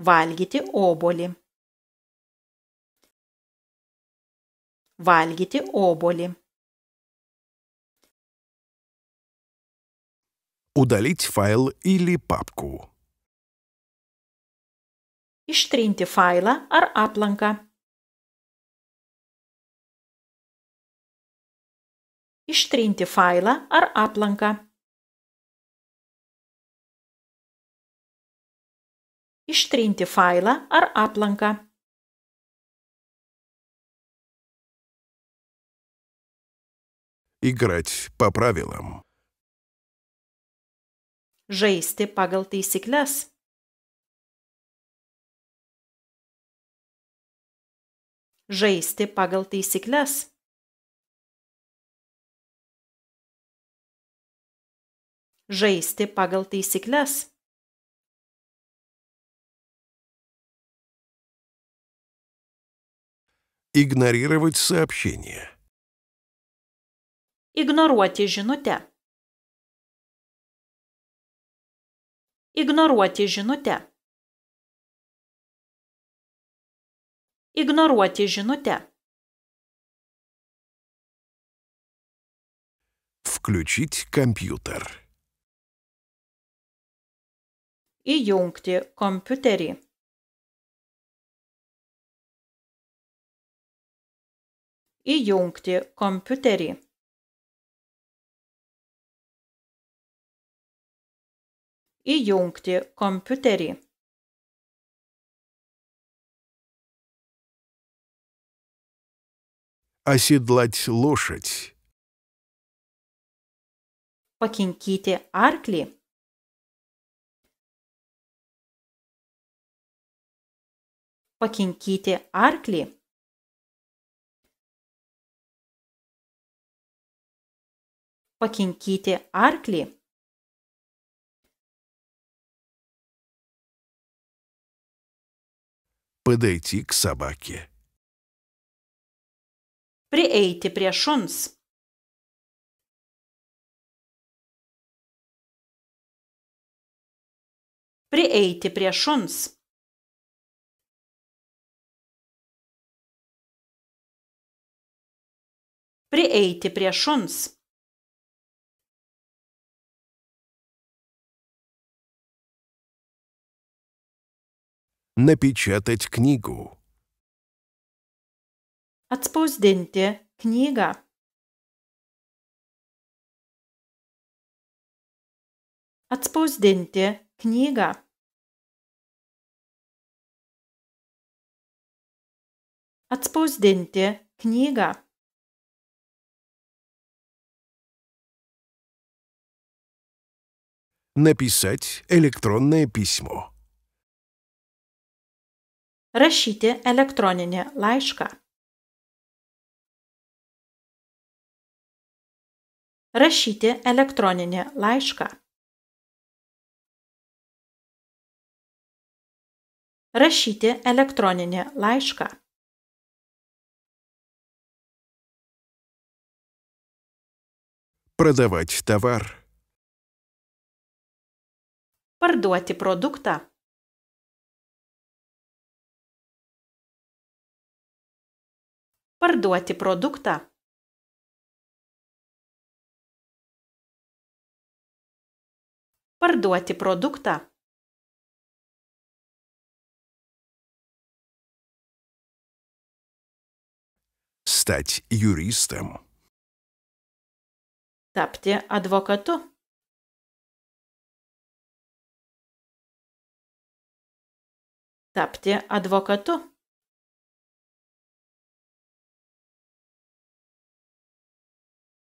valgyti obolį. Valgyti obolį. Удалить файл или папку. Ištrinti failą ar aplanką. Ištrinti failą ar aplanką. ištrinti failą ar aplanką Играть по правилам. Žaisti pagal taisyklės. Žaisti pagal taisyklės. Žaisti pagal taisyklės. Игнорировать сообщение. Игноруoti žinutę. Игноруoti žinutę. Игноруoti žinutę. Включить компьютер. Įjungti kompiuterį. įjungti kompiuterį įjungti kompiuterį. Оседлать лошадь. Pakinkyti arklį. Pakinkyti arklį. pakinkyti arklį подойти к собаке. Прийти prie шунс. Прийти prie шунс. Прийти prie напечатать книгу. Отспозденте книга. Отспозденте книга. Отспозденте книга. Написать электронное письмо. rašyti elektroninį laišką. Rašyti elektroninį laišką. Rašyti elektroninį laišką. Продавать товар. Parduoti produktą. parduoti produktą parduoti produktą стать юристом tapti advokatu tapti advokatu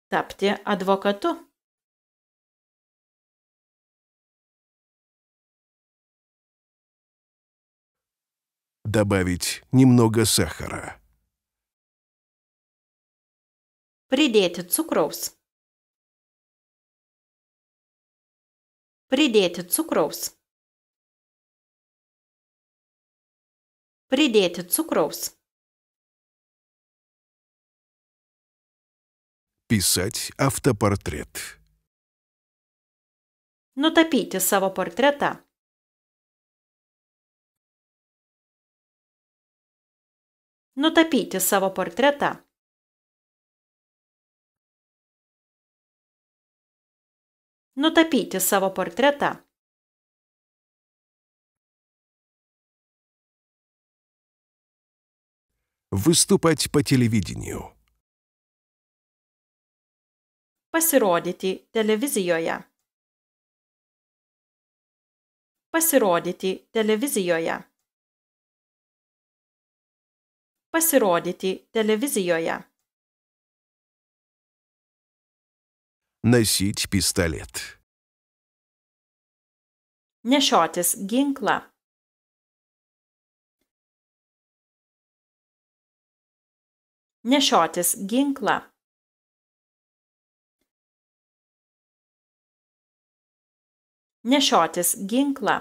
Tapti advokatu. Добавить немного сахара. Придеть цукровс. Придеть цукровс. Придеть цукровс. Писать автопортрет. Но ну, топите самопортрета. Но ну, топите самопортрета. Но ну, топите самопортрета. Выступать по телевидению. pasirodyti televizijoje pasirodyti televizijoje pasirodyti televizijoje носить пистолет nešiotis ginklą nešiotis ginklą nešiotis ginklą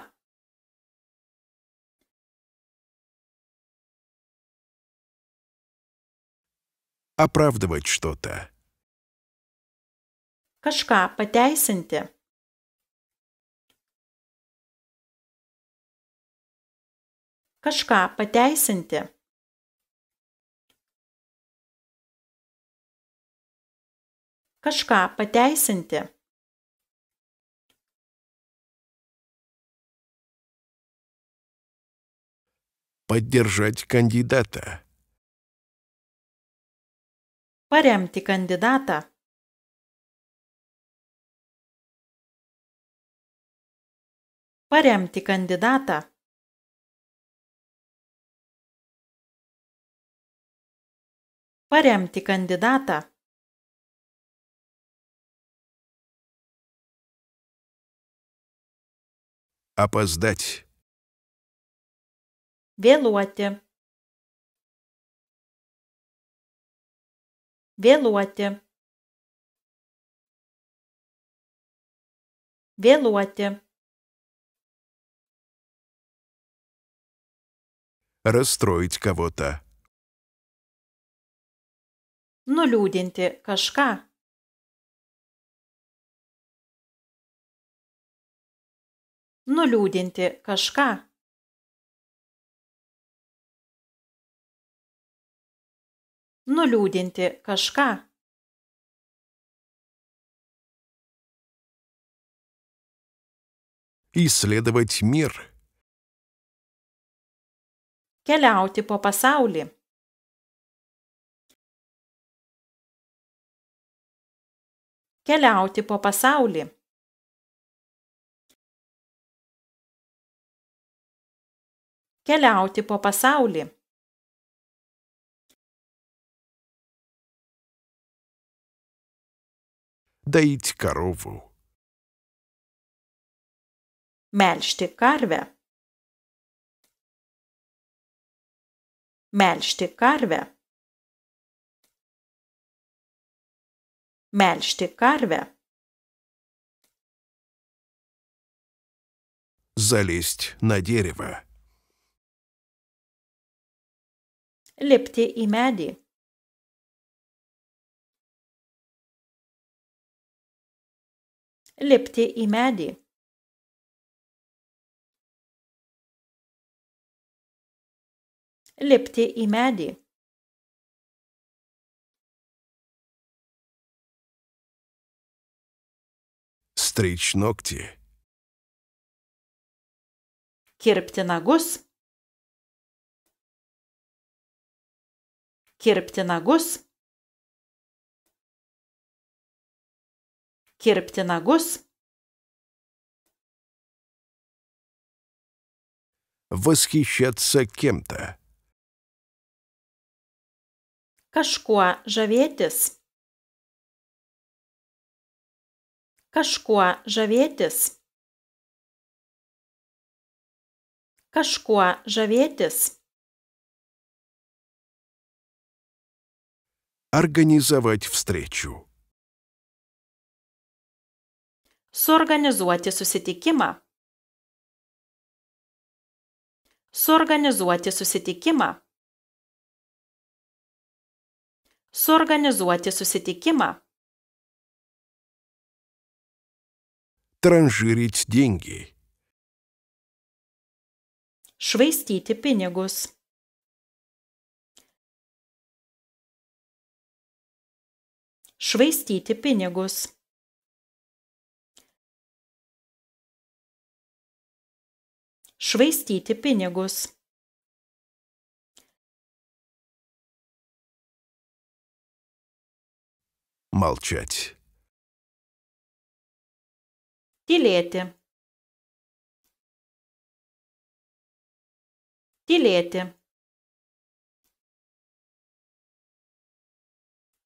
оправдывать что-то. Kažką pateisinti. Kažką pateisinti. Kažką pateisinti. поддержать кандидата. Паремте кандидата. Паремте кандидата. Паремте кандидата. Опоздать. vėluoti vėluoti vėluoti расстроить кого-то nuliūdinti kažką nuliūdinti kažką nuliūdinti kažką исследовать мир. Keliauti po pasaulį. Keliauti po pasaulį. Keliauti po pasaulį. доить корову. Мельшти карве. Мельшти карве. Мельшти карве. Залезть на дерево. Лепти и меди. lipti į medį lipti į medį. Streič noktį. Kirpti nagus. Kirpti nagus. Керптенагос. Восхищаться кем-то. Кашкуа жаветис. Кашкуа жаветис. Кашкуа жаветис. Организовать встречу. Suorganizuoti susitikimą. Suorganizuoti susitikimą. Suorganizuoti susitikimą. Транжирить деньги. Švaistyti pinigus. Švaistyti pinigus. švaistyti pinigus. Молчать. Tylėti. Tylėti.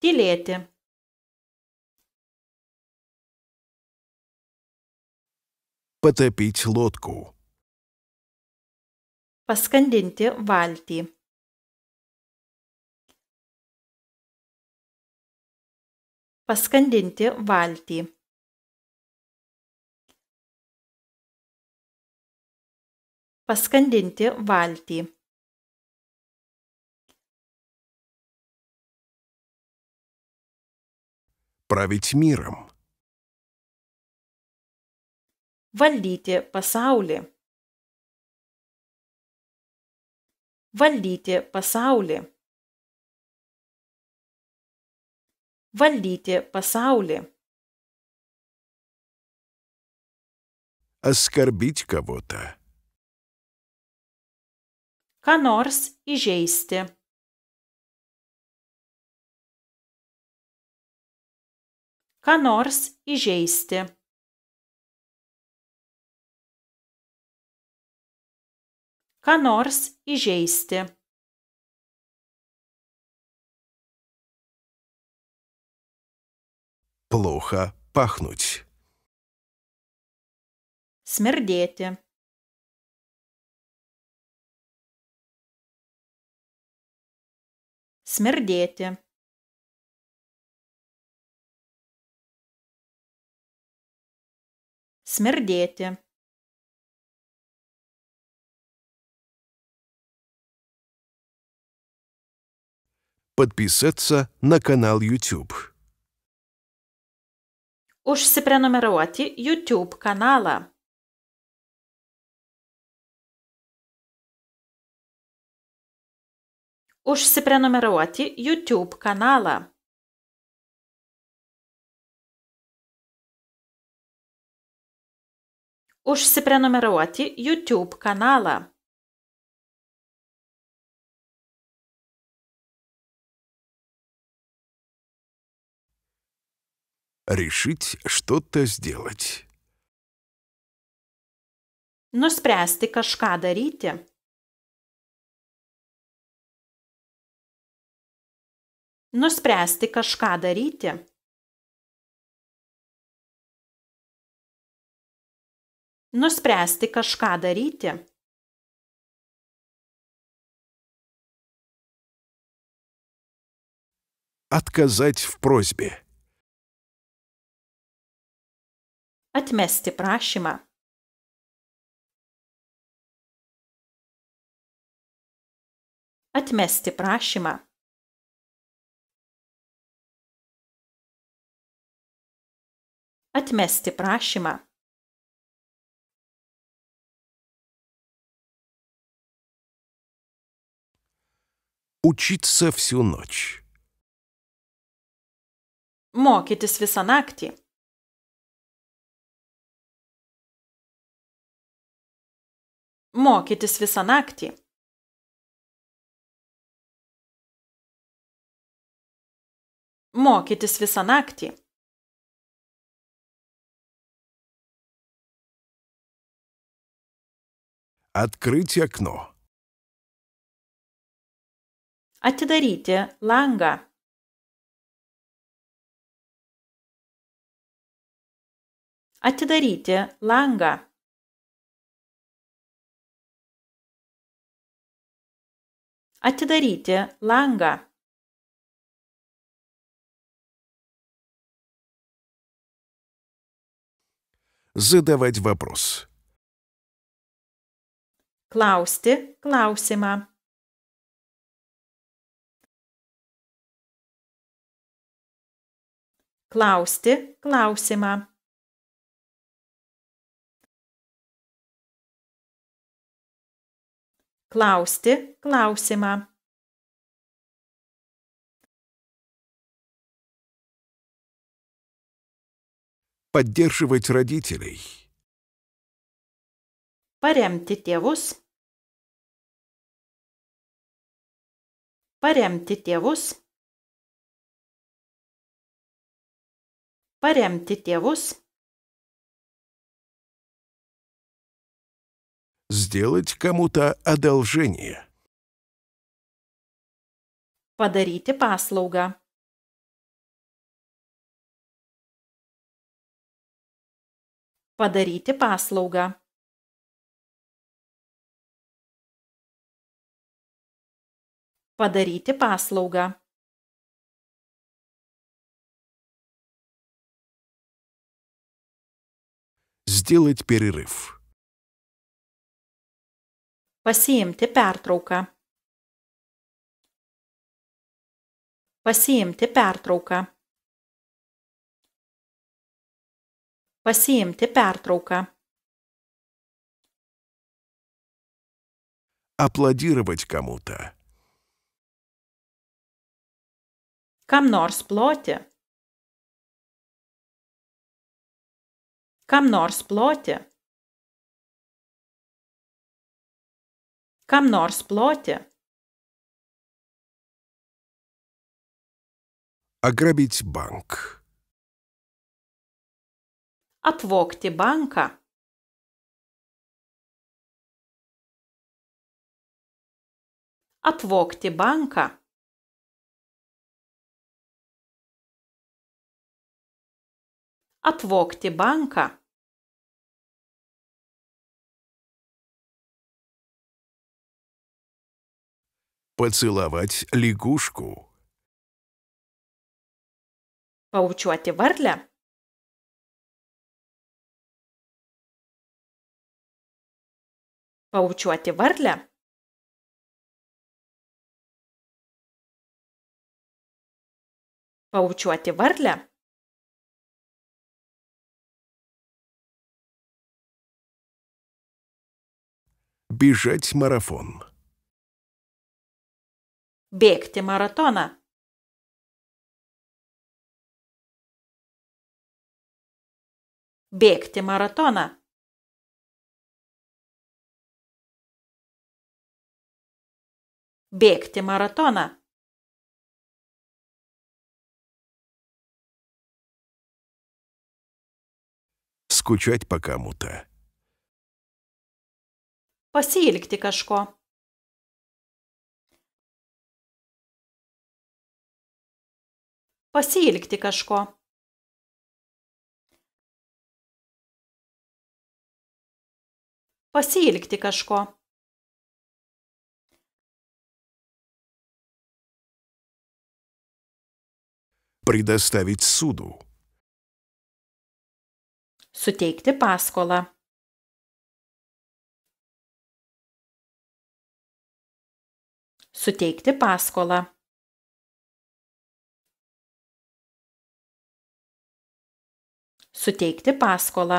Tylėti. Потопить лодку paskandinti valtį. Paskandinti valtį. Paskandinti valtį. Править миром. Valdyti pasaulį. valdyti pasaulį valdyti pasaulį оскорбить кого-то ką nors įžeisti ką nors įžeisti ką nors įžeisti. Плохо пахнуть. Смердеть. Смердеть. Смердеть. подписаться на канал YouTube. Уж се преномерувати YouTube канала. Уж се преномерувати YouTube канала. Уж се преномерувати YouTube канала. решить что-то сделать. Nuspręsti kažką daryti. Nuspręsti kažką daryti. Nuspręsti kažką daryti. Отказать в просьбе. atmesti prašymą atmesti prašymą atmesti prašymą Учиться всю ночь. Mokytis visą naktį. mokytis visą naktį mokytis visą naktį Открыть окно. Atidaryti langą. Atidaryti langą. atidaryti langą задавать вопрос. Klausti klausimą. Klausti klausimą. klausti klausimą Поддерживать родителей. Paremti tėvus. Paremti tėvus. Paremti tėvus. сделать кому-то одолжение. Подарите послуга. Подарите послуга. Подарите послуга. Сделать перерыв. pasiimti pertrauką pasiimti pertrauką pasiimti pertrauką аплодировать кому-то kam nors ploti kam nors ploti Kam nors plotja? Ограбить банк. Обвокте банка. Обвокте банка. Обвокте банка. поцеловать лягушку. Поучувати Варля. Поучувати Варля. Поучувати Варля. Бежать марафон. bėgti maratoną. Bėgti maratoną. Bėgti maratoną. Скучать по кому-то. Pasiilgti kažko. pasiilgti kažko pasiilgti kažko. Предоставить суду. Suteikti paskolą. Suteikti paskolą. suteikti paskolą.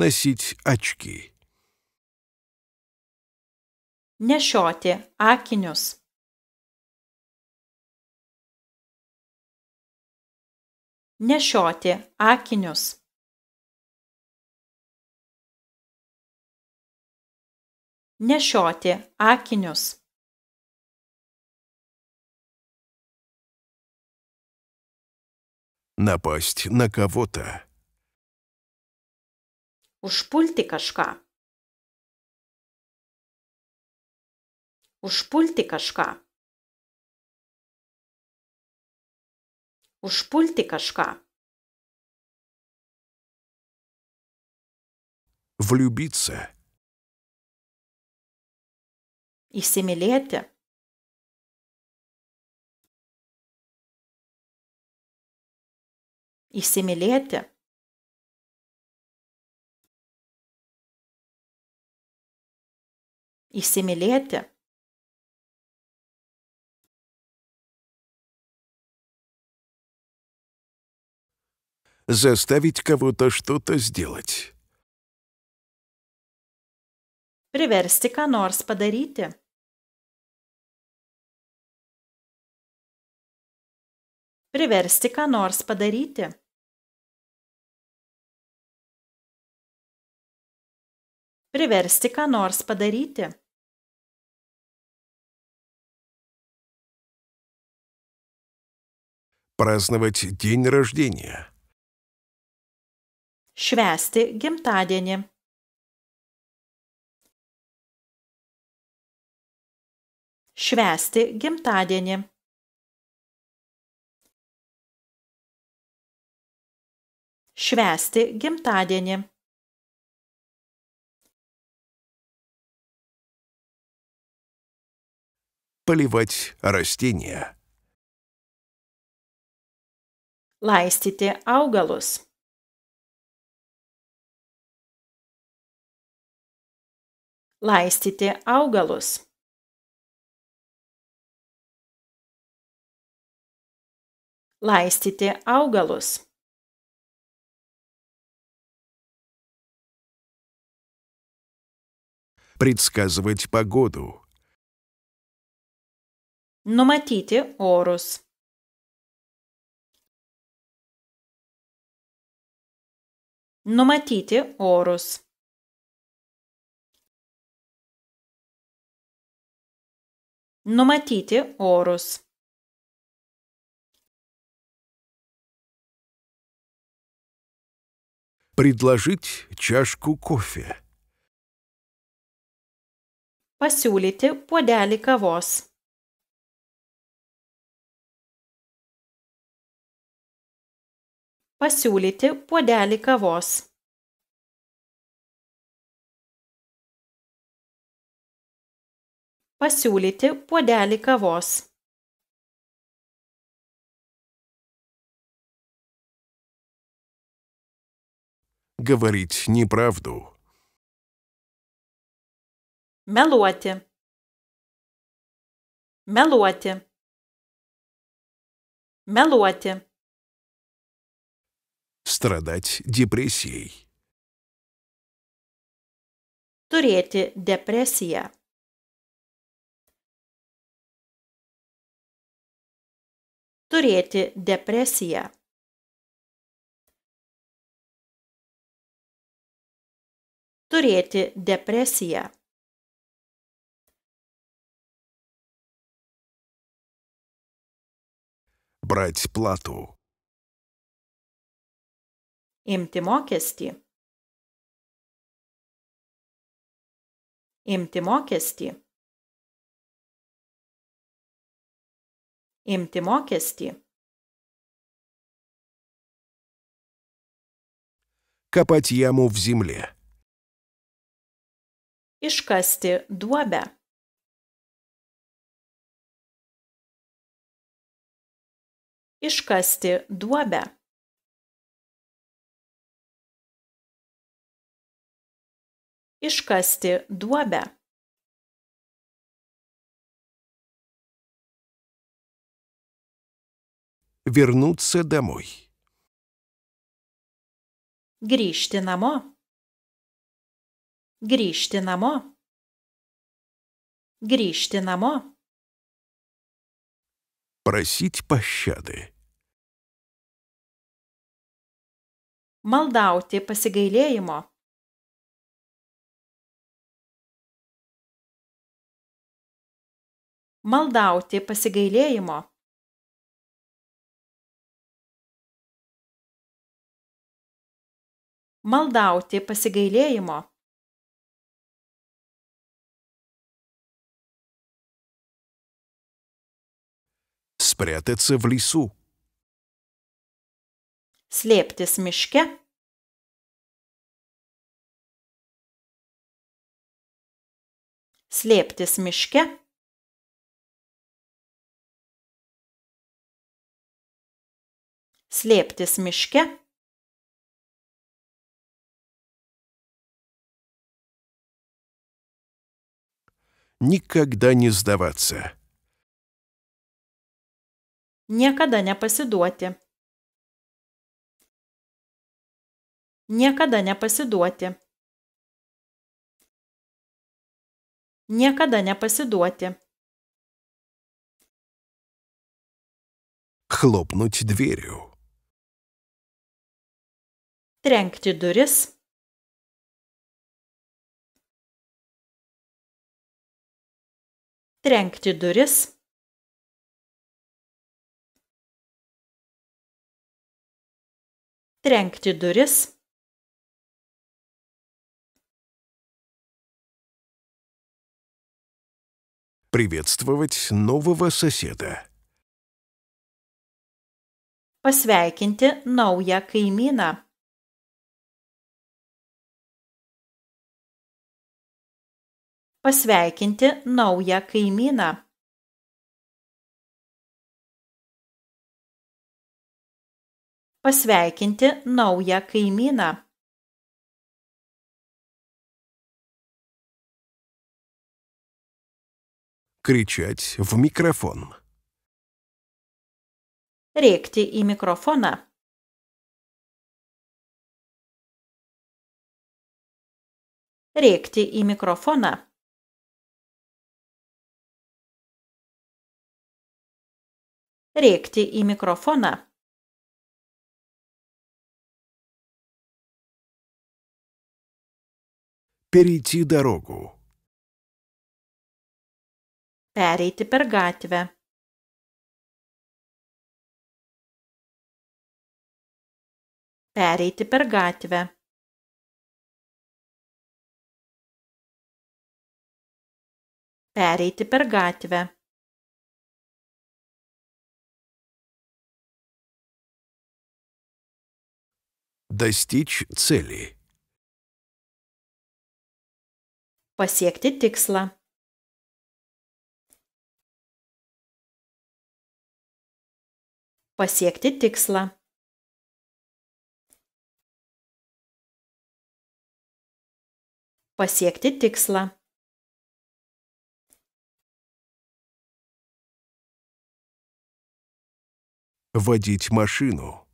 Носить очки. Nešioti akinius. Nešioti akinius. Nešioti akinius. напасть на кого-то. Уж пуль ты кашка. Уж пуль ты кашка. Уж пуль ты кашка. Влюбиться. И семилетие. и семилетия. Заставить кого-то что-то сделать. Priversti ką nors padaryti. Priversti ką priversti ką nors padaryti. Праздновать день рождения. Швясти гимтадени. Švesti gimtadienį. Švesti gimtadienį. поливать растения. Laistyti augalus. Laistyti augalus. Laistyti augalus. Предсказывать погоду. numatyti orus numatyti orus numatyti orus предложить чашку кофе pasiūlyti puodelį kavos pasiūlyti puodelį kavos pasiūlyti puodelį kavos говорить неправду meluoti meluoti meluoti страдать депрессией. Турете депрессия. Турете депрессия. Turėti депрессия. Брать плату. Imti mokestį. Imti mokestį. Imti mokestį. Копать яму в земле. Iškasti duobę. Iškasti duobę. iškasti duobę вернуться домой. Grįžti namo. Grįžti namo. Grįžti namo. Просить пощады. Maldauti pasigailėjimo. maldauti pasigailėjimo maldauti pasigailėjimo спрятаться в лесу. Слепtis miške. Slėptis miške. slėptis miške Никогда не сдаваться. Niekada nepasiduoti. Niekada nepasiduoti. Niekada nepasiduoti. Хлопнуть дверью. trenkti duris trenkti duris trenkti duris приветствовать нового соседа pasveikinti naują kaimyną pasveikinti naują kaimyną pasveikinti naują kaimyną кричать в микрофон. Ректи и микрофона. Ректи и микрофона. rėkti į mikrofoną. Перейти дорогу. Pereiti per gatvę. Pereiti per gatvę. Pereiti per gatvę. достичь цели. Pasiekti tikslą. Pasiekti tikslą. Pasiekti tikslą. Водить машину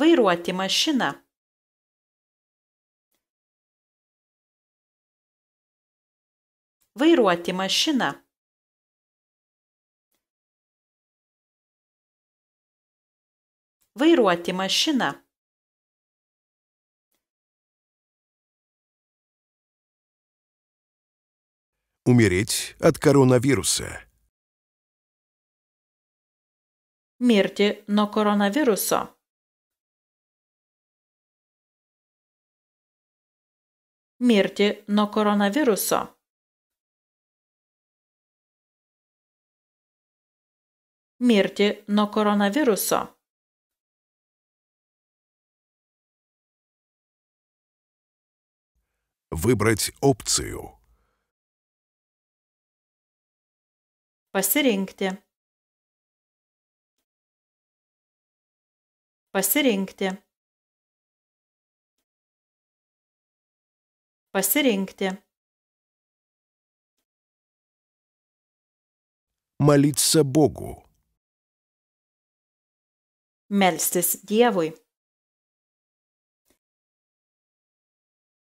vairuoti mašiną vairuoti mašiną vairuoti mašiną Умереть от коронавируса. Mirti nuo koronaviruso. мерти на коронавируса. Мерти на коронавируса. Выбрать опцию. Pasirinkti. Pasirinkti. pasirinkti. Молиться Богу. Melstis Dievui.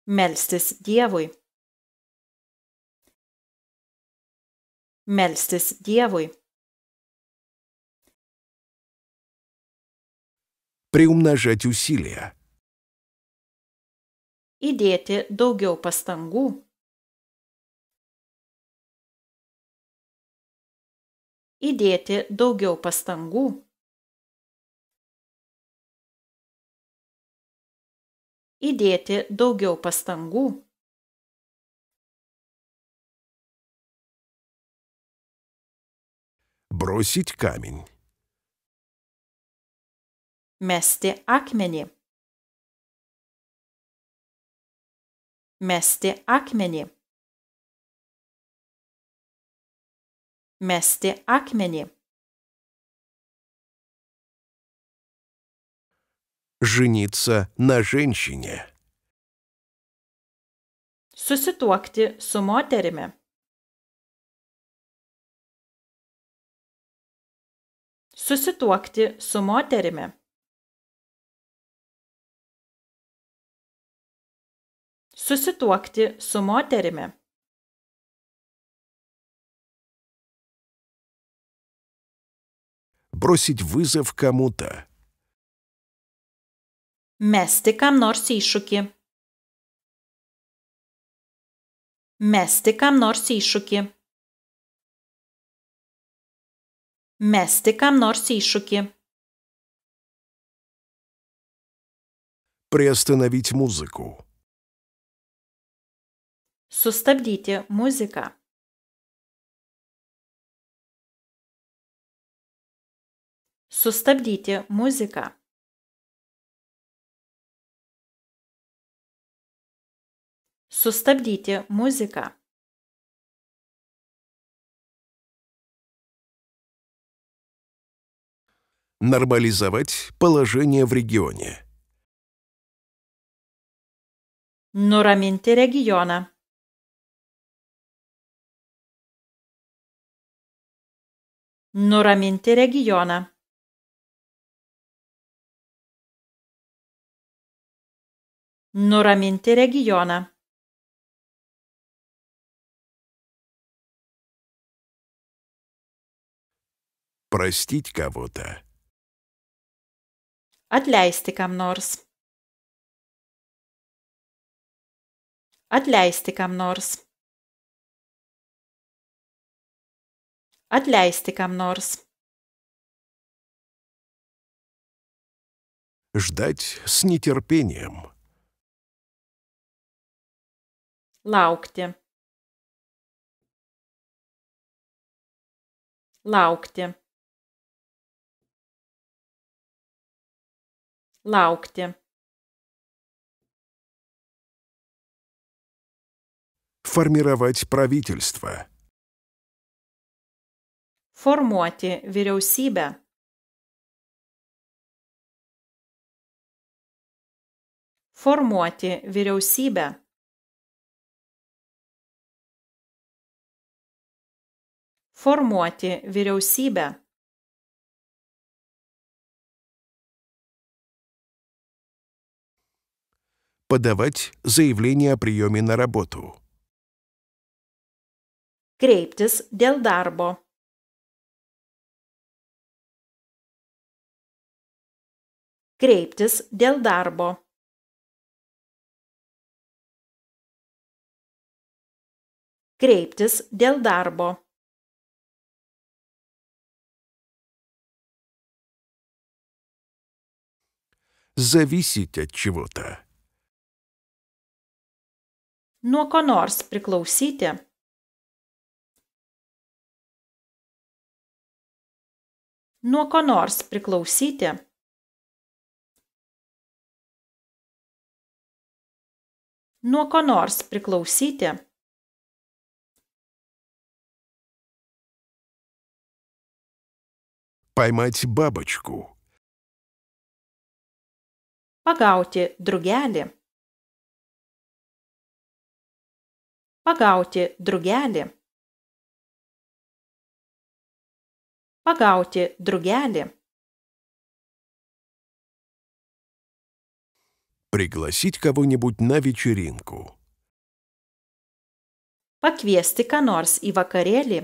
Melstis Dievui. Melstis Dievui. Приумножать усилия. įdėti daugiau pastangų įdėti daugiau pastangų. Įdėti daugiau pastangų. Бросить камень. Мести акмени. mesti akmenį. Mesti akmenį. Жениться на женщине. Susituokti su moterimi. Susituokti su moterimi. susituokti su moterimi Бросить вызов кому-то. Мести кам норс iššūkį. Мести кам норс iššūkį. Мести кам норс iššūkį. Приостановить музыку. Sustabdyti muziką. Sustabdyti muziką. Sustabdyti muziką. Нормализовать положение в регионе. Нураминти региона. Noramente regiona. Noramente regiona. Простить кого-то. Atleisti kam nors. Atleisti kam nors. Atleisti kam nors. Ждать с нетерпением. Лаукте. Лаукте. Лаукте. Формировать правительство. formuoti vyriausybę formuoti vyriausybę formuoti vyriausybę подавать заявление о приеме на работу. Kreiptis dėl darbo. kreiptis dėl darbo kreiptis dėl darbo. Зависеть от чего-то. Nuo ko nors priklausyti. Nuo ko nors priklausyti. nuo ko nors priklausyti Поймать бабочку. Pagauti drugelį. Pagauti drugelį. Pagauti drugelį. Пригласить кого-нибудь на вечеринку. Pakviesti nors į vakarėlį.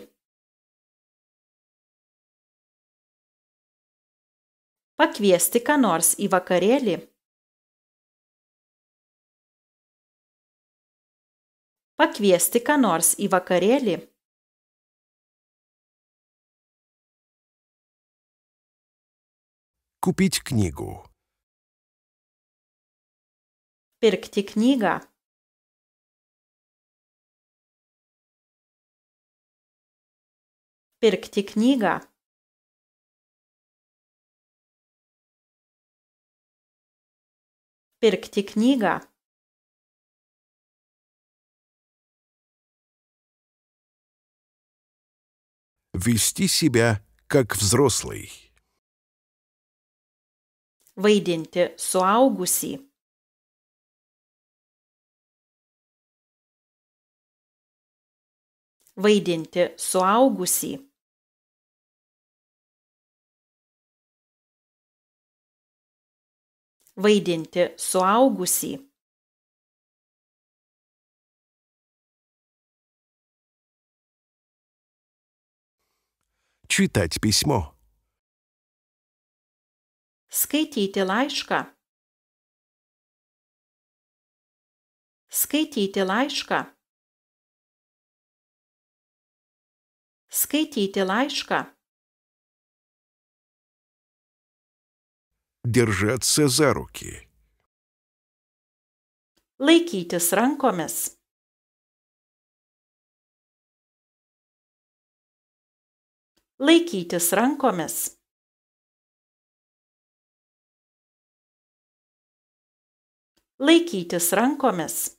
Pakviesti nors į vakarėlį. Pakviesti nors į vakarėlį. Купить книгу pirkti knygą pirkti knygą pirkti knygą вести себя как взрослый. Vaidinti suaugusį. vaidinti suaugusį vaidinti suaugusį читать письмо. Skaityti laišką. Skaityti laišką. Skaityti laišką. Держаться за руки. Laikytis rankomis. laikytis rankomis. Laikytis rankomis.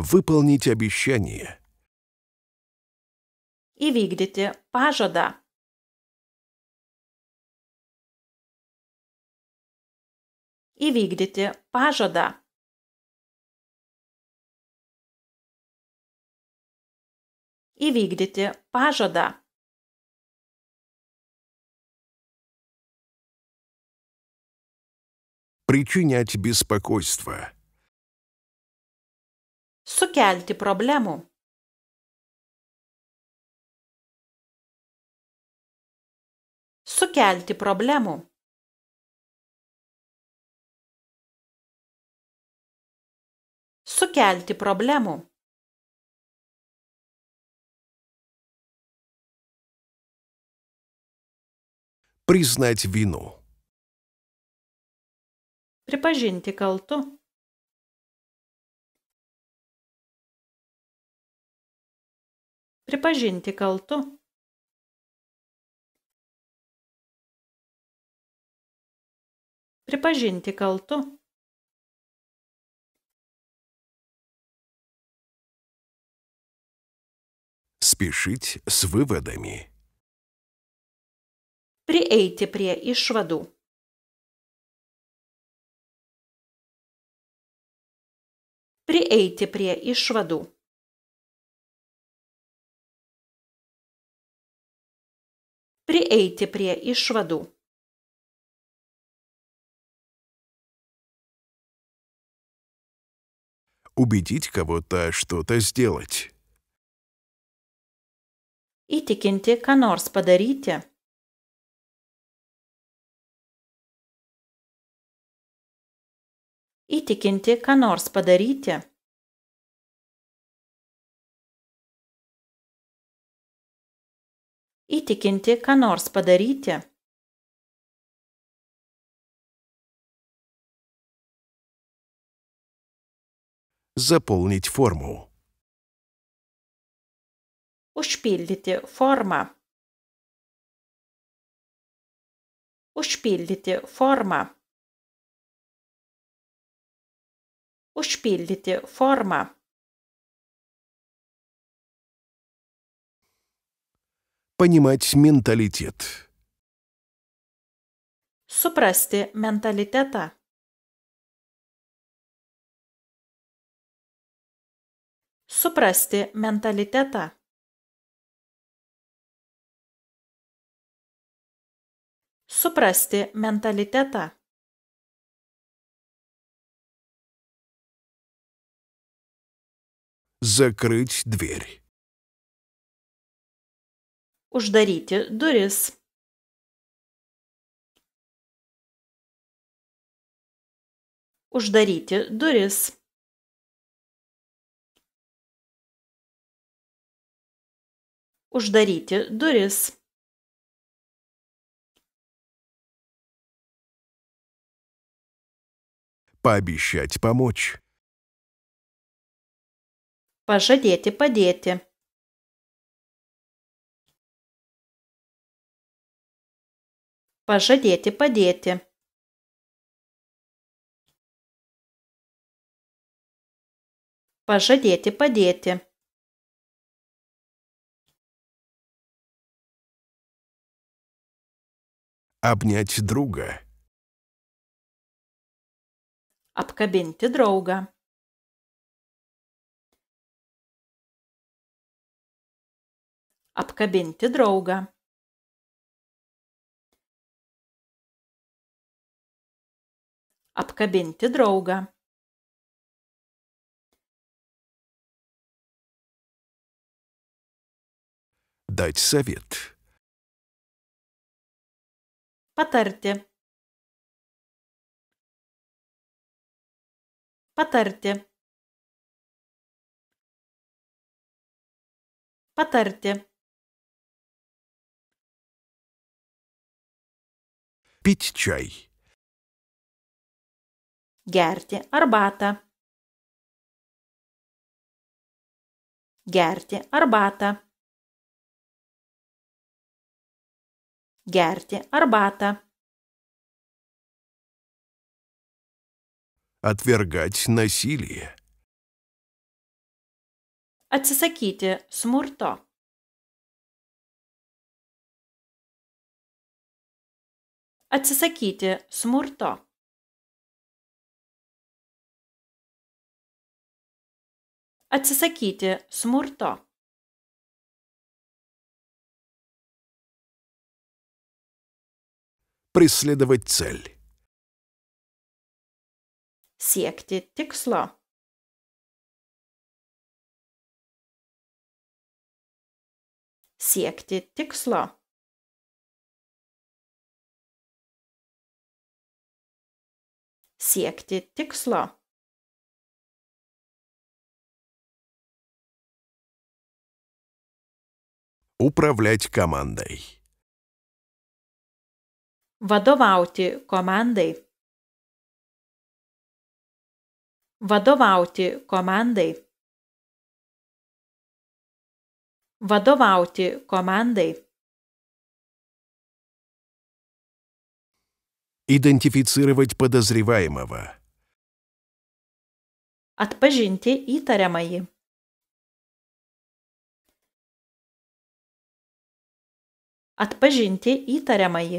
выполнить обещание. Įvykdyti pažadą. Įvykdyti pažadą. Įvykdyti pažadą. Причинять беспокойство. sukelti problemų. Sukelti problemų. Sukelti problemų. Признать вину. Припожиньте колту. Repažinti kaltu. Pripažinti kaltu. Спешить с выводами. Prieiti prie išvadų. Prieiti prie išvadų. prieiti prie išvadų Убедить кого-то что-то сделать. Įtikinti, ką nors padaryti. Įtikinti, ką nors padaryti. įtikinti, ką nors padaryti. Заполнить форму. Užpildyti formą. Užpildyti formą. Užpildyti formą. понимать менталитет. Suprasti mentalitetą. Suprasti mentalitetą. Suprasti mentalitetą. Закрыть дверь. Uždaryti duris. Uždaryti duris. Uždaryti duris. Пообещать помочь. Пожалеть и подеть. Пожалейте, подете. Пожалейте, подете. Обнять друга. Обкабинте друга. Обкабинте друга. apkabinti draugą дать совет. Patarti. Patarti. Patarti. Пить чай gerti arbatą, gerti arbatą, gerti arbatą. Отвергать насилие. Atsisakyti smurto. Atsisakyti smurto. atsisakyti smurto преследовать цель. Siekti tikslo. Siekti tikslo. Siekti tikslo. Управлять командой. Vadovauti komandai. Vadovauti komandai. Vadovauti komandai. Идентифицировать подозреваемого. Atpažinti įtariamąjį. Atpažinti įtariamąjį.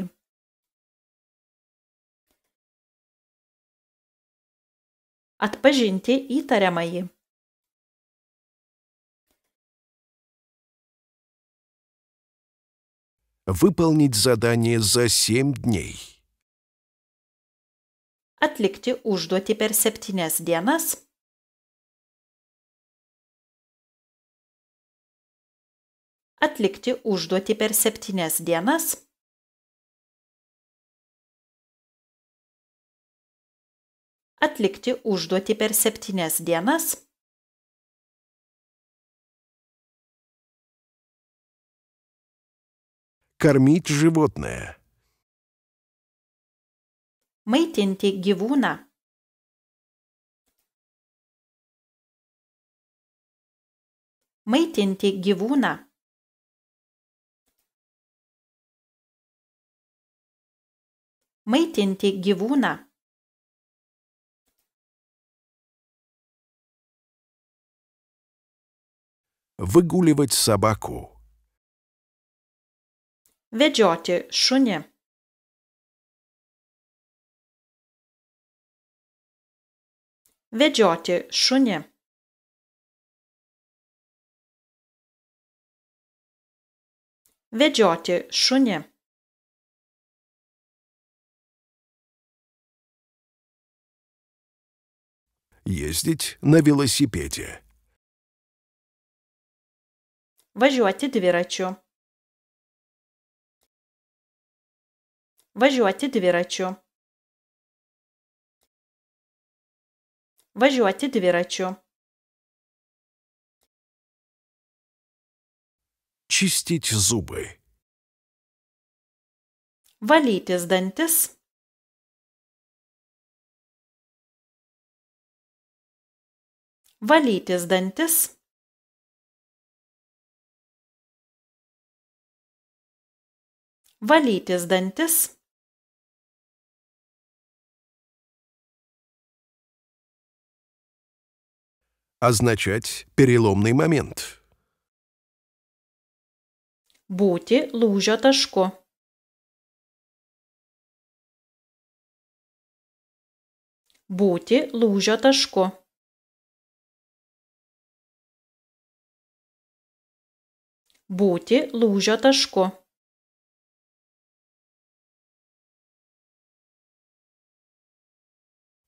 Atpažinti įtariamąjį. Выполнить задание за 7 дней. Atlikti užduoti per septynes dienas. atlikti užduotį per septynias dienas. Atlikti užduotį per septynias dienas. Кормить животное. Maitinti gyvūną. Maitinti gyvūną. maitinti gyvūną выгуливать собаку. Ведете шуни. Ведете шуни. Ведете шуни. ездить на велосипеде. Važiuoti dviračiu. Važiuoti dviračiu. Važiuoti dviračiu. Чистить зубы. Валитесь дантис. valytis dantis valytis dantis означать переломный момент. Būti lūžio tašku. Būti lūžio tašku. būti lūžio tašku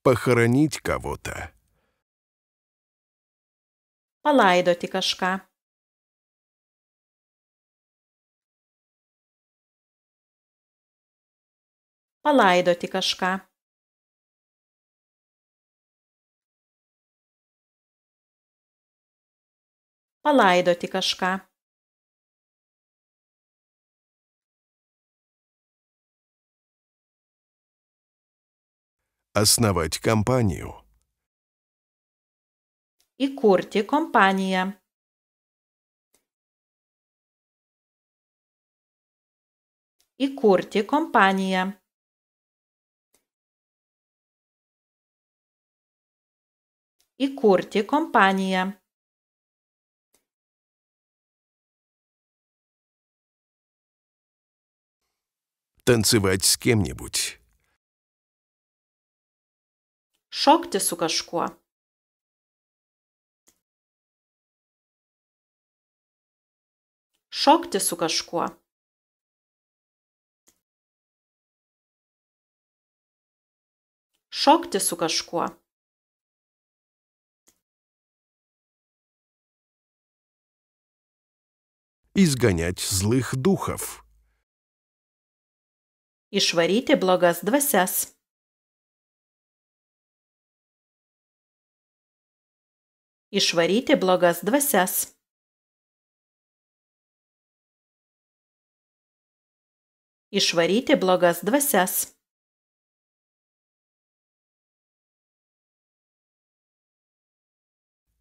Похоронить кого-то. Palaidoti kažką. Palaidoti kažką. Palaidoti kažką. основать компанию. И курти компания. И курти компания. И курти компания. Танцевать с кем-нибудь. šokti su kažkuo. Šokti su kažkuo. Šokti su kažkuo. Изгонять злых духов. Išvaryti blogas dvasias. išvaryti blogas dvasias. Išvaryti blogas dvasias.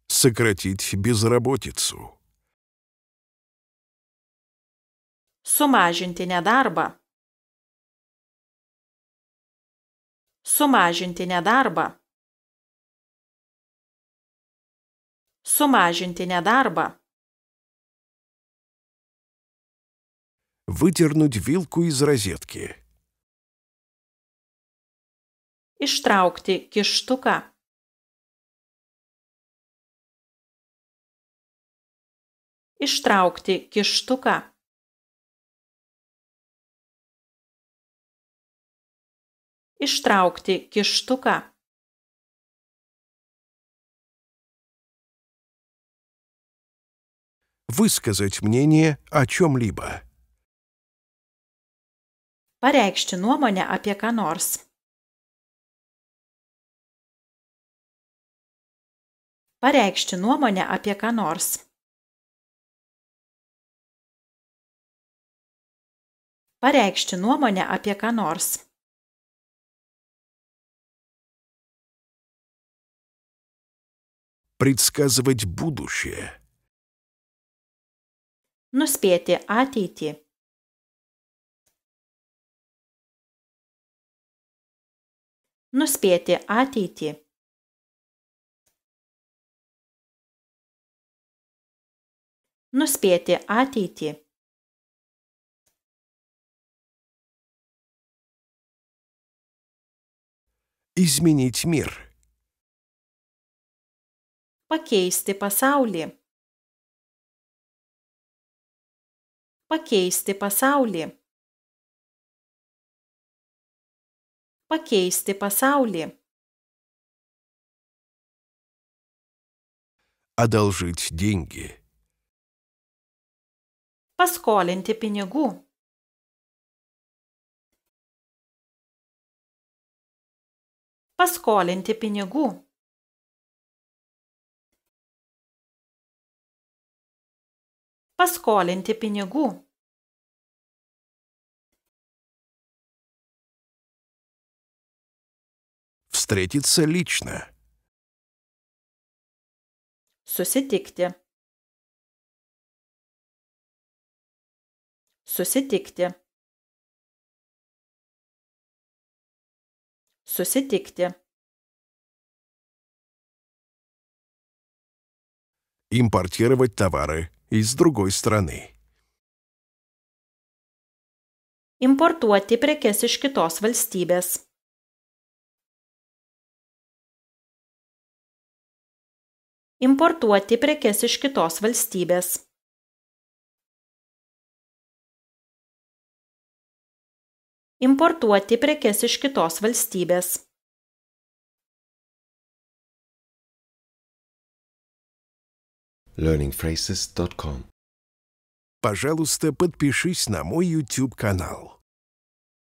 Сократить безработицу. Sumažinti nedarbą. Sumažinti nedarbą. Sumažinti nedarbą. Выдернуть вилку из розетки. Ištraukti kištuką. Ištraukti kištuką. Ištraukti kištuką. высказать мнение о чем-либо. Pareikšti nuomonę apie ką nors. Pareikšti nuomonę apie ką nors. Pareikšti nuomonę apie ką nors. предсказывать будущее. nuspėti ateitį. Nuspėti ateitį. Nuspėti ateitį. Изменить мир. Pakeisti pasaulį. pakeisti pasaulį. Pakeisti pasaulį. Одолжить деньги. Paskolinti pinigų. Paskolinti pinigų. paskolinti pinigų. Встретиться лично. Susitikti. Susitikti. Susitikti. Импортировать товары из другой страны. Importuoti prekes iš kitos valstybės. importuoti prekes iš kitos valstybės importuoti prekes iš kitos valstybės learningphrases.com Пожалуйста, подпишись на мой YouTube канал.